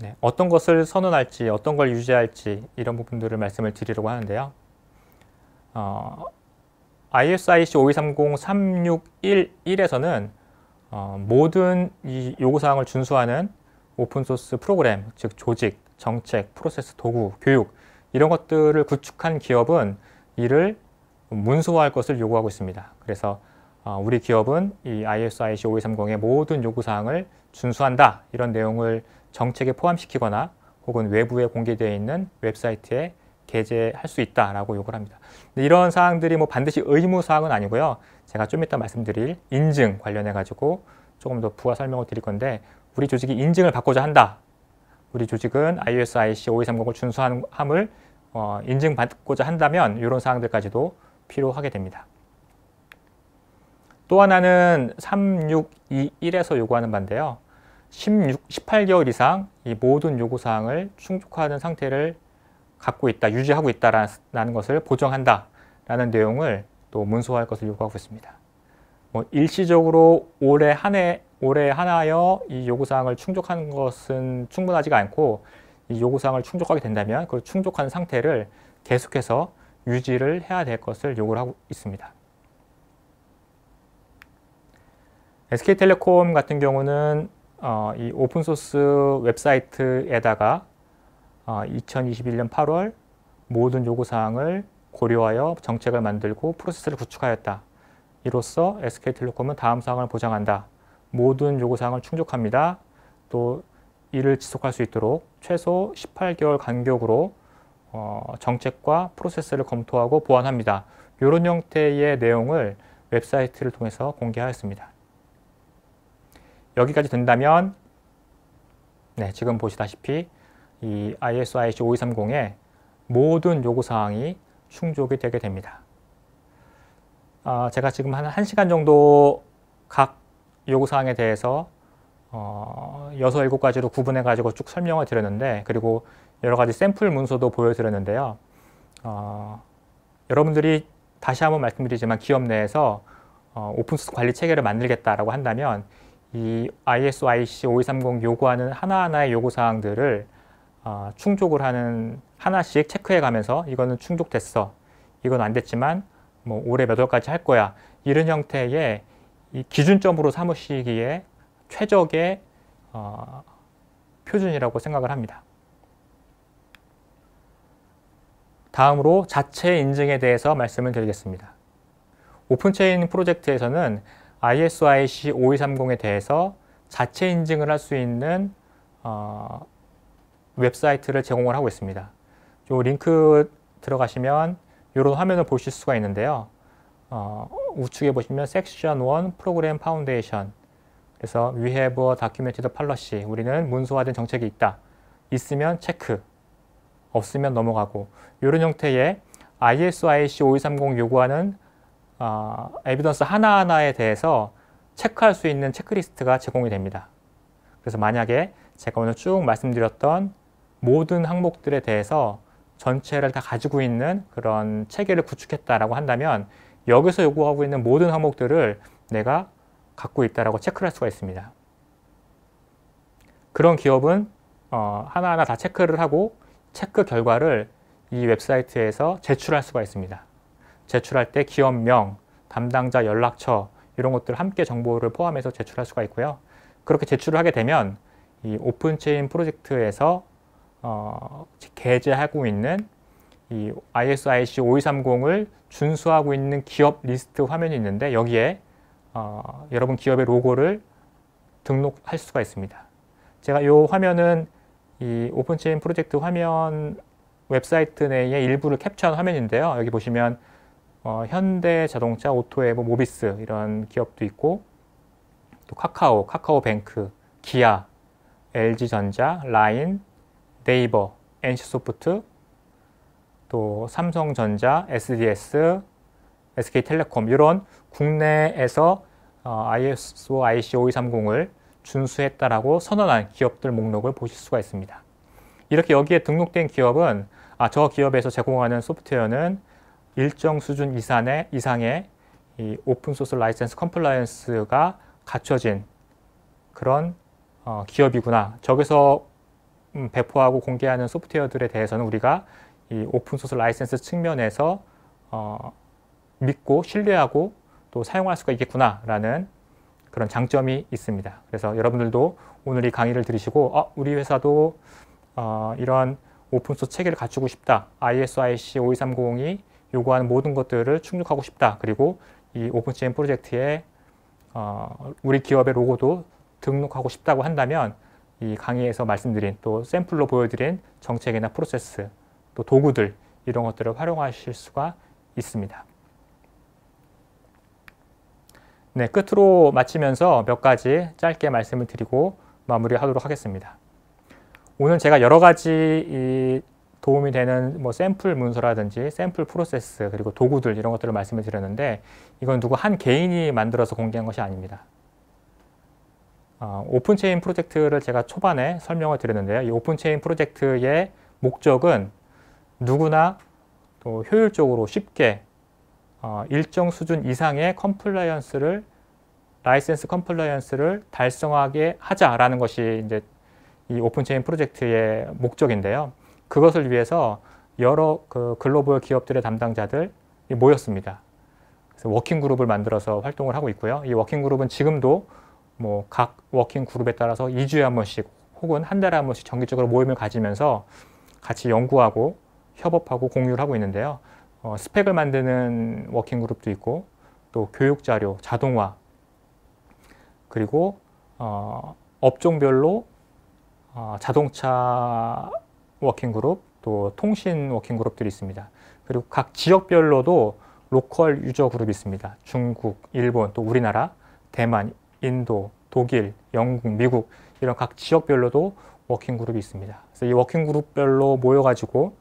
네, 어떤 것을 선언할지 어떤 걸 유지할지 이런 부분들을 말씀을 드리려고 하는데요. 어, ISIC 5230361에서는 어, 모든 이 요구사항을 준수하는 오픈소스 프로그램, 즉 조직, 정책, 프로세스, 도구, 교육 이런 것들을 구축한 기업은 이를 문서화할 것을 요구하고 있습니다. 그래서 어, 우리 기업은 이 ISIC 5230의 모든 요구사항을 준수한다 이런 내용을 정책에 포함시키거나 혹은 외부에 공개되어 있는 웹사이트에 게재할 수 있다라고 요구를 합니다. 이런 사항들이 뭐 반드시 의무 사항은 아니고요. 제가 좀 이따 말씀드릴 인증 관련해 가지고 조금 더 부가 설명을 드릴 건데 우리 조직이 인증을 받고자 한다. 우리 조직은 ISIC 5230을 준수함을 어, 인증받고자 한다면 이런 사항들까지도 필요하게 됩니다. 또 하나는 3621에서 요구하는 반데요. 16, 18개월 이상 이 모든 요구사항을 충족하는 상태를 갖고 있다, 유지하고 있다라는 것을 보정한다라는 내용을 또 문서화할 것을 요구하고 있습니다. 뭐 일시적으로 올해 한 해, 올해 하나여 이 요구사항을 충족하는 것은 충분하지가 않고 이 요구사항을 충족하게 된다면 그 충족한 상태를 계속해서 유지를 해야 될 것을 요구 하고 있습니다. SK텔레콤 같은 경우는 어, 이 오픈소스 웹사이트에다가 어, 2021년 8월 모든 요구사항을 고려하여 정책을 만들고 프로세스를 구축하였다. 이로써 SK텔레콤은 다음 사항을 보장한다. 모든 요구사항을 충족합니다. 또 이를 지속할 수 있도록 최소 18개월 간격으로 어, 정책과 프로세스를 검토하고 보완합니다. 이런 형태의 내용을 웹사이트를 통해서 공개하였습니다. 여기까지 된다면 네, 지금 보시다시피 이 ISO IEC 5230의 모든 요구사항이 충족이 되게 됩니다. 어, 제가 지금 한 1시간 정도 각 요구사항에 대해서 어, 6, 7가지로 구분해가지고 쭉 설명을 드렸는데 그리고 여러 가지 샘플 문서도 보여드렸는데요. 어, 여러분들이 다시 한번 말씀드리지만 기업 내에서 어, 오픈소스 관리 체계를 만들겠다라고 한다면 이 ISIC 5230 요구하는 하나하나의 요구사항들을 어, 충족을 하는 하나씩 체크해 가면서 이거는 충족됐어. 이건 안 됐지만 뭐 올해 몇 월까지 할 거야. 이런 형태의 이 기준점으로 삼으시기에 최적의 어, 표준이라고 생각을 합니다. 다음으로 자체 인증에 대해서 말씀을 드리겠습니다. 오픈체인 프로젝트에서는 ISIC 5230에 대해서 자체 인증을 할 수 있는 어, 웹사이트를 제공을 하고 있습니다. 요 링크 들어가시면 이런 화면을 보실 수가 있는데요. 어, 우측에 보시면 섹션 1 프로그램 파운데이션 그래서 we have a documented policy 우리는 문서화된 정책이 있다. 있으면 체크, 없으면 넘어가고 이런 형태의 ISIC 5230 요구하는 어, 에비던스 하나하나에 대해서 체크할 수 있는 체크리스트가 제공이 됩니다. 그래서 만약에 제가 오늘 쭉 말씀드렸던 모든 항목들에 대해서 전체를 다 가지고 있는 그런 체계를 구축했다라고 한다면 여기서 요구하고 있는 모든 항목들을 내가 갖고 있다라고 체크할 수가 있습니다. 그런 기업은 어, 하나하나 다 체크를 하고 체크 결과를 이 웹사이트에서 제출할 수가 있습니다. 제출할 때 기업명, 담당자 연락처 이런 것들 함께 정보를 포함해서 제출할 수가 있고요. 그렇게 제출을 하게 되면 이 오픈체인 프로젝트에서 어, 게재하고 있는 이 ISIC 5230을 준수하고 있는 기업 리스트 화면이 있는데 여기에 어, 여러분 기업의 로고를 등록할 수가 있습니다. 제가 이 화면은 이 오픈체인 프로젝트 화면 웹사이트 내에 일부를 캡처한 화면인데요. 여기 보시면 어, 현대자동차, 오토에버, 모비스 이런 기업도 있고 또 카카오, 카카오뱅크, 기아, LG전자, 라인, 네이버, NC소프트, 또 삼성전자, SDS, SK텔레콤 이런 국내에서 어, ISO IC 5230을 준수했다라고 선언한 기업들 목록을 보실 수가 있습니다. 이렇게 여기에 등록된 기업은 아, 저 기업에서 제공하는 소프트웨어는 일정 수준 이상의, 이상의 이 오픈소스 라이센스 컴플라이언스가 갖춰진 그런 어, 기업이구나. 저기서 음, 배포하고 공개하는 소프트웨어들에 대해서는 우리가 이 오픈소스 라이센스 측면에서 어, 믿고 신뢰하고 또 사용할 수가 있겠구나라는 그런 장점이 있습니다. 그래서 여러분들도 오늘 이 강의를 들으시고 어, 우리 회사도 어, 이런 오픈소스 체계를 갖추고 싶다. ISIC 5 2 3 0이 요구하는 모든 것들을 충족하고 싶다. 그리고 이 오픈CM 프로젝트에 어, 우리 기업의 로고도 등록하고 싶다고 한다면 이 강의에서 말씀드린 또 샘플로 보여드린 정책이나 프로세스 또 도구들 이런 것들을 활용하실 수가 있습니다. 네, 끝으로 마치면서 몇 가지 짧게 말씀을 드리고 마무리하도록 하겠습니다. 오늘 제가 여러 가지 도움이 되는 뭐 샘플 문서라든지 샘플 프로세스 그리고 도구들 이런 것들을 말씀을 드렸는데 이건 누구 한 개인이 만들어서 공개한 것이 아닙니다. 어, 오픈체인 프로젝트를 제가 초반에 설명을 드렸는데요. 이 오픈체인 프로젝트의 목적은 누구나 또 효율적으로 쉽게 어, 일정 수준 이상의 컴플라이언스를 라이센스 컴플라이언스를 달성하게 하자라는 것이 이제 이 오픈체인 프로젝트의 목적인데요. 그것을 위해서 여러 그 글로벌 기업들의 담당자들이 모였습니다. 그래서 워킹 그룹을 만들어서 활동을 하고 있고요. 이 워킹 그룹은 지금도 뭐각 워킹 그룹에 따라서 2주에 한 번씩 혹은 한 달에 한 번씩 정기적으로 모임을 가지면서 같이 연구하고 협업하고 공유를 하고 있는데요. 어, 스펙을 만드는 워킹 그룹도 있고 또 교육 자료, 자동화 그리고 어, 업종별로 어, 자동차 워킹그룹, 또 통신 워킹그룹들이 있습니다. 그리고 각 지역별로도 로컬 유저 그룹이 있습니다. 중국, 일본, 또 우리나라, 대만, 인도, 독일, 영국, 미국 이런 각 지역별로도 워킹 그룹이 있습니다. 그래서 이 워킹 그룹별로 모여가지고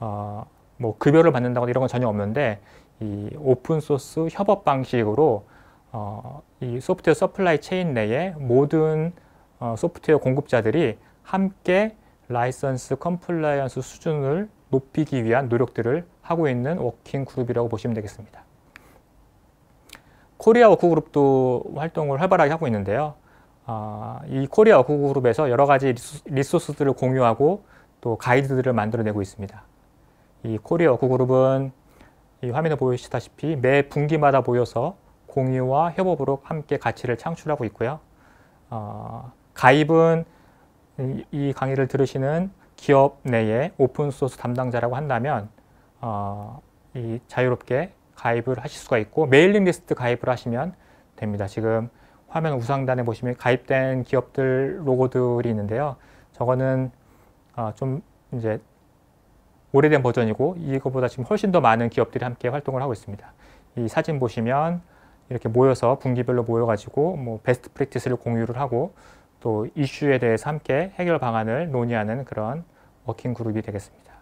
어, 뭐 급여를 받는다거나 이런 건 전혀 없는데 이 오픈 소스 협업 방식으로 어, 이 소프트웨어 서플라이 체인 내에 모든 어, 소프트웨어 공급자들이 함께 라이선스 컴플라이언스 수준을 높이기 위한 노력들을 하고 있는 워킹 그룹이라고 보시면 되겠습니다. 코리아 워크그룹도 활동을 활발하게 하고 있는데요. 어, 이 코리아 워크그룹에서 여러 가지 리소스들을 공유하고 또 가이드들을 만들어내고 있습니다. 이 코리아 워크그룹은 이 화면에 보시다시피 매 분기마다 모여서 공유와 협업으로 함께 가치를 창출하고 있고요. 어, 가입은 이 강의를 들으시는 기업 내에 오픈소스 담당자라고 한다면 어, 이 자유롭게 가입을 하실 수가 있고 메일링 리스트 가입을 하시면 됩니다. 지금 화면 우상단에 보시면 가입된 기업들 로고들이 있는데요. 저거는 어, 좀 이제 오래된 버전이고 이거보다 지금 훨씬 더 많은 기업들이 함께 활동을 하고 있습니다. 이 사진 보시면 이렇게 모여서 분기별로 모여가지고 뭐 베스트 프랙티스를 공유를 하고 또 이슈에 대해서 함께 해결 방안을 논의하는 그런 워킹 그룹이 되겠습니다.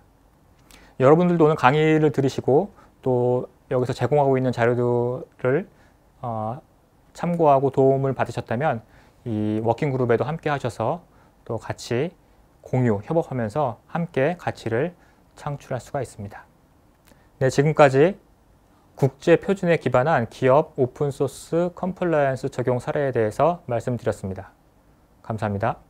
여러분들도 오늘 강의를 들으시고 또 여기서 제공하고 있는 자료들을 어, 참고하고 도움을 받으셨다면 이 워킹 그룹에도 함께 하셔서 또 같이 공유, 협업하면서 함께 가치를 창출할 수가 있습니다. 네, 지금까지 국제 표준에 기반한 기업 오픈소스 컴플라이언스 적용 사례에 대해서 말씀드렸습니다. 감사합니다.